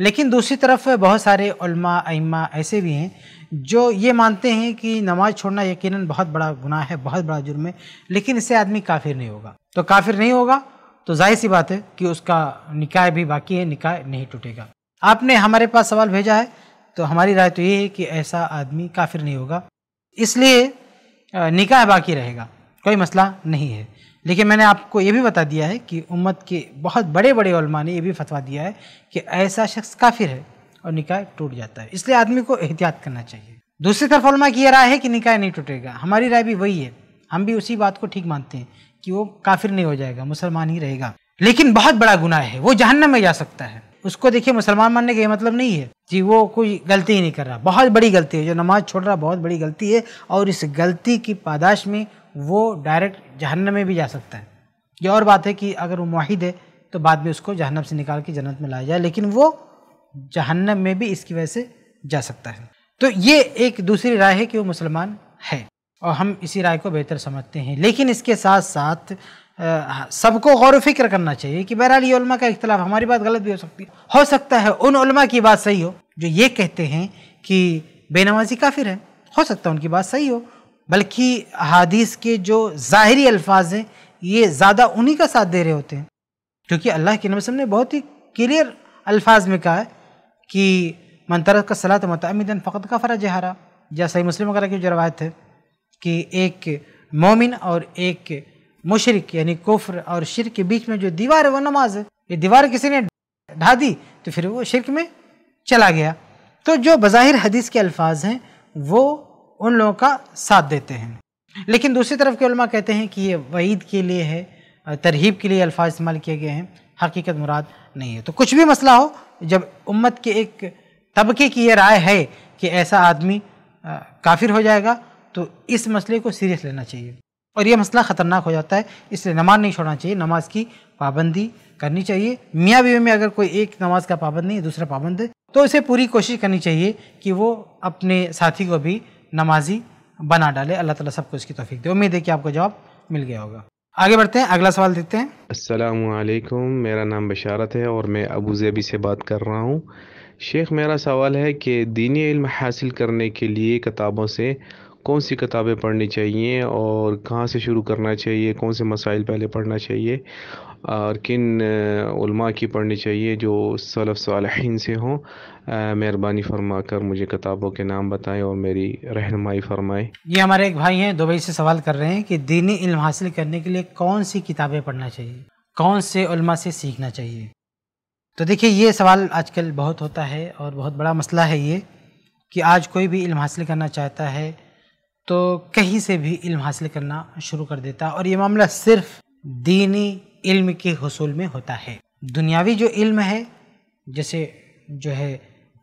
लेकिन दूसरी तरफ बहुत सारे उलमा अम्मा ऐसे भी हैं जो ये मानते हैं कि नमाज छोड़ना यकीनन बहुत बड़ा गुनाह है बहुत बड़ा जुर्म है लेकिन इससे आदमी काफिर नहीं होगा तो काफिर नहीं होगा तो जाहिर सी बात है कि उसका निकाय भी बाकी है निकाय नहीं टूटेगा आपने हमारे पास सवाल भेजा है तो हमारी राय तो ये है कि ऐसा आदमी काफिर नहीं होगा इसलिए निकाय बाकी रहेगा कोई मसला नहीं है लेकिन मैंने आपको ये भी बता दिया है कि उम्मत के बहुत बड़े बड़े ने ये भी फतवा दिया है कि ऐसा शख्स काफिर है और निकाय टूट जाता है इसलिए आदमी को एहतियात करना चाहिए दूसरी तरफ उलमा की यह राय है कि निकाय नहीं टूटेगा हमारी राय भी वही है हम भी उसी बात को ठीक मानते हैं कि वो काफिर नहीं हो जाएगा मुसलमान ही रहेगा लेकिन बहुत बड़ा गुनाह है वो जहन्नम में जा सकता है उसको देखिए मुसलमान मानने का ये मतलब नहीं है कि वो कोई गलती ही नहीं कर रहा बहुत बड़ी गलती है जो नमाज छोड़ रहा बहुत बड़ी गलती है और इस गलती की पादाश में वो डायरेक्ट जहन्नम में भी जा सकता है ये और बात है कि अगर वो माहिद है तो बाद में उसको जहन्नम से निकाल के जन्नत में लाया जाए लेकिन वो जहन्नम में भी इसकी वजह से जा सकता है तो ये एक दूसरी राय है कि वो मुसलमान है और हम इसी राय को बेहतर समझते हैं लेकिन इसके साथ साथ सबको गौर फिक्र करना चाहिए कि बहरहाल ये उल्मा का इख्तलाफ हमारी बात गलत भी हो सकती है हो सकता है उन उल्मा की बात सही हो जो ये कहते हैं कि बेनमाजी काफिर है हो सकता है उनकी बात सही हो बल्कि हादीस के जो ज़ाहरी अल्फाज हैं ये ज़्यादा उन्हीं का साथ दे रहे होते हैं क्योंकि अल्लाह के नबी ने बहुत ही क्लियर अल्फाज में कहा है कि मन का सलात मतमदन फ़कत का फ़रा जहारा जैसा ही मुस्लिम वगैरह की जो रवायत है कि एक मोमिन और एक मुशरक यानी कुफ्र और शिर के बीच में जो दीवार है वह नमाज है ये दीवार किसी ने ढा दी तो फिर वो शिरक में चला गया तो जो बज़ाहिर हदीस के अल्फाज हैं वो उन लोगों का साथ देते हैं लेकिन दूसरी तरफ के उलमा कहते हैं कि ये वईद के लिए है तरहीब के लिए अल्फाज इस्तेमाल किए गए हैं हकीकत मुराद नहीं है तो कुछ भी मसला हो जब उम्मत के एक तबके की यह राय है कि ऐसा आदमी काफिर हो जाएगा तो इस मसले को सीरियस लेना चाहिए और यह मसला ख़तरनाक हो जाता है इसलिए नमाज नहीं छोड़ना चाहिए नमाज की पाबंदी करनी चाहिए मियाँ बीवी में अगर कोई एक नमाज का पाबंद नहीं दूसरा पाबंद है तो उसे पूरी कोशिश करनी चाहिए कि वो अपने साथी को भी नमाजी बना डाले अल्लाह ताला सबको इसकी तोफ़ी दे उम्मीद है कि आपको जवाब मिल गया होगा आगे बढ़ते हैं अगला सवाल देते हैं असलकुम मेरा नाम बशारत है और मैं अबू जैबी से बात कर रहा हूँ शेख मेरा सवाल है कि दीनी इल्म हासिल करने के लिए किताबों से कौन सी किताबें पढ़नी चाहिए और कहाँ से शुरू करना चाहिए कौन से मसाइल पहले पढ़ना चाहिए और किन उलमा की पढ़नी चाहिए जो सलफ़ सालहीन से हों मेहरबानी फरमा कर मुझे किताबों के नाम बताएं और मेरी रहनमाई फरमाएं ये हमारे एक भाई हैं दुबई से सवाल कर रहे हैं कि दीनी इल्म हासिल करने के लिए कौन सी किताबें पढ़ना चाहिए कौन से उलमा से सीखना चाहिए तो देखिए ये सवाल आजकल बहुत होता है और बहुत बड़ा मसला है ये कि आज कोई भी इल्म हासिल करना चाहता है तो कहीं से भी इल्म हासिल करना शुरू कर देता और ये मामला सिर्फ दीनी इल्म के हसूल में होता है दुनियावी जो इल्म है जैसे जो है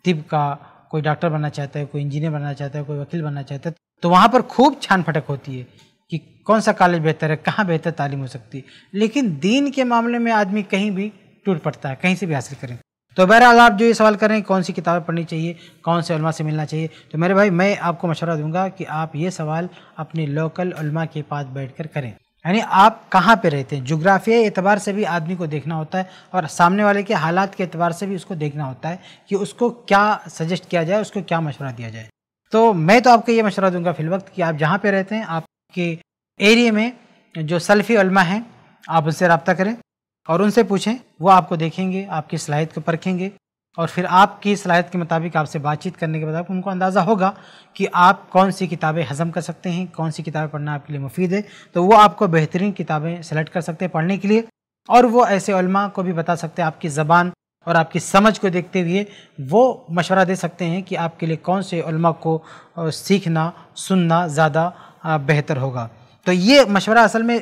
तिब का कोई डॉक्टर बनना चाहता है कोई इंजीनियर बनना चाहता है कोई वकील बनना चाहता है तो वहाँ पर खूब छान फटक होती है कि कौन सा कॉलेज बेहतर है कहाँ बेहतर तालीम हो सकती है लेकिन दीन के मामले में आदमी कहीं भी टूट पड़ता है कहीं से भी हासिल करें तो बहरहाल आप जो ये सवाल कर रहे हैं कौन सी किताबें पढ़नी चाहिए कौन से से मिलना चाहिए तो मेरे भाई मैं आपको मशवरा दूंगा कि आप ये सवाल अपने लोकल के पास बैठकर करें यानी आप कहाँ पे रहते हैं जोग्राफिया एतबार से भी आदमी को देखना होता है और सामने वाले के हालात के एतबार से भी उसको देखना होता है कि उसको क्या सजेस्ट किया जाए उसको क्या मशवरा दिया जाए तो मैं तो आपको ये मशवरा दूंगा फिल वक्त कि आप जहाँ पे रहते हैं आपके एरिए में जो सल्फ़ी अलमा हैं आप उनसे रबता करें और उनसे पूछें वो आपको देखेंगे आपकी सलाहित को परखेंगे और फिर आपकी सलाहियत के मुताबिक आपसे बातचीत करने के मुताबिक उनको अंदाज़ा होगा कि आप कौन सी किताबें हज़म कर सकते हैं कौन सी किताबें पढ़ना आपके लिए मुफीद है तो वो आपको बेहतरीन किताबें सेलेक्ट कर सकते हैं पढ़ने के लिए और वो ऐसे को भी बता सकते हैं आपकी ज़बान और आपकी समझ को देखते हुए वो मशवरा दे सकते हैं कि आपके लिए कौन से को सीखना सुनना ज़्यादा बेहतर होगा तो ये मशवरा असल में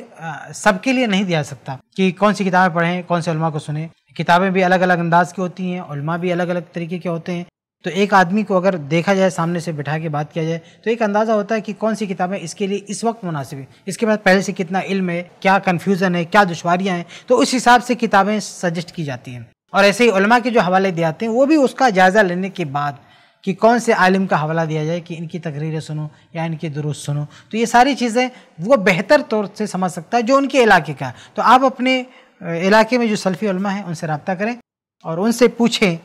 सबके लिए नहीं दिया सकता कि कौन सी किताबें पढ़ें कौन से को सुने किताबें भी अलग अलग अंदाज की होती हैं उलमा भी अलग अलग तरीके के होते हैं तो एक आदमी को अगर देखा जाए सामने से बैठा के बात किया जाए तो एक अंदाज़ा होता है कि कौन सी किताबें इसके लिए इस वक्त मुनासिब है इसके बाद पहले से कितना इल्म है क्या कन्फ्यूज़न है क्या दुशारियाँ हैं तो उस हिसाब से किताबें सजेस्ट की जाती हैं और ऐसे ही के जो हवाले दिए आते हैं वो भी उसका जायज़ा लेने के बाद कि कौन से आलिम का हवाला दिया जाए कि इनकी तकरीरें सुनो या इनके दुरुस्त सुनो तो ये सारी चीज़ें वो बेहतर तौर से समझ सकता है जो उनके इलाके का तो आप अपने इलाके में जो सल्फ़ी हैं उनसे रबता करें और उनसे पूछें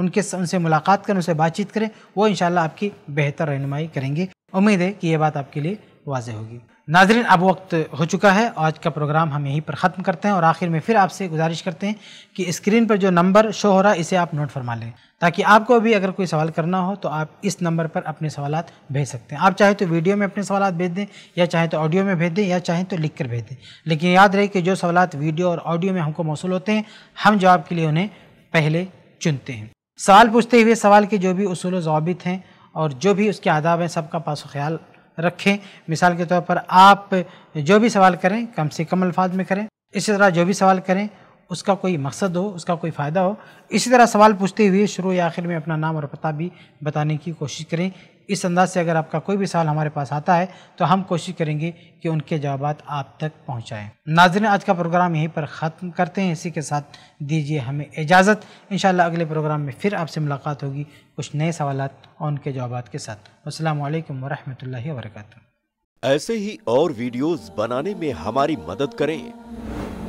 उनके उनसे मुलाकात करें उनसे बातचीत करें वो इन आपकी बेहतर रहनमाई करेंगे उम्मीद है कि ये बात आपके लिए वाज होगी नाजरीन अब वक्त हो चुका है आज का प्रोग्राम हम यहीं पर ख़त्म करते हैं और आखिर में फिर आपसे गुजारिश करते हैं कि स्क्रीन पर जो नंबर शो हो रहा है इसे आप नोट फरमा लें ताकि आपको भी अगर कोई सवाल करना हो तो आप इस नंबर पर अपने सवाल भेज सकते हैं आप चाहे तो वीडियो में अपने सवाल भेज दें या चाहे तो ऑडियो में भेज दें या चाहे तो लिख कर भेज दें लेकिन याद रहे कि जो सवाल वीडियो और ऑडियो में हमको मौसू होते हैं हम जवाब के लिए उन्हें पहले चुनते हैं सवाल पूछते हुए सवाल के जो भी असूल जवाबित हैं और जो भी उसके आदाब हैं सबका पास ख्याल रखें मिसाल के तौर पर आप जो भी सवाल करें कम से कम अल्फाज में करें इसी तरह जो भी सवाल करें उसका कोई मकसद हो उसका कोई फ़ायदा हो इसी तरह सवाल पूछते हुए शुरू या आखिर में अपना नाम और पता भी बताने की कोशिश करें इस अंदाज से अगर आपका कोई भी सवाल हमारे पास आता है तो हम कोशिश करेंगे कि उनके जवाब आप तक पहुँचाएँ नाजरन आज का प्रोग्राम यहीं पर ख़त्म करते हैं इसी के साथ दीजिए हमें इजाज़त इन अगले प्रोग्राम में फिर आपसे मुलाकात होगी कुछ नए सवाल और उनके जवाब के साथ असल वरहमल वरक ऐसे ही और वीडियोज़ बनाने में हमारी मदद करें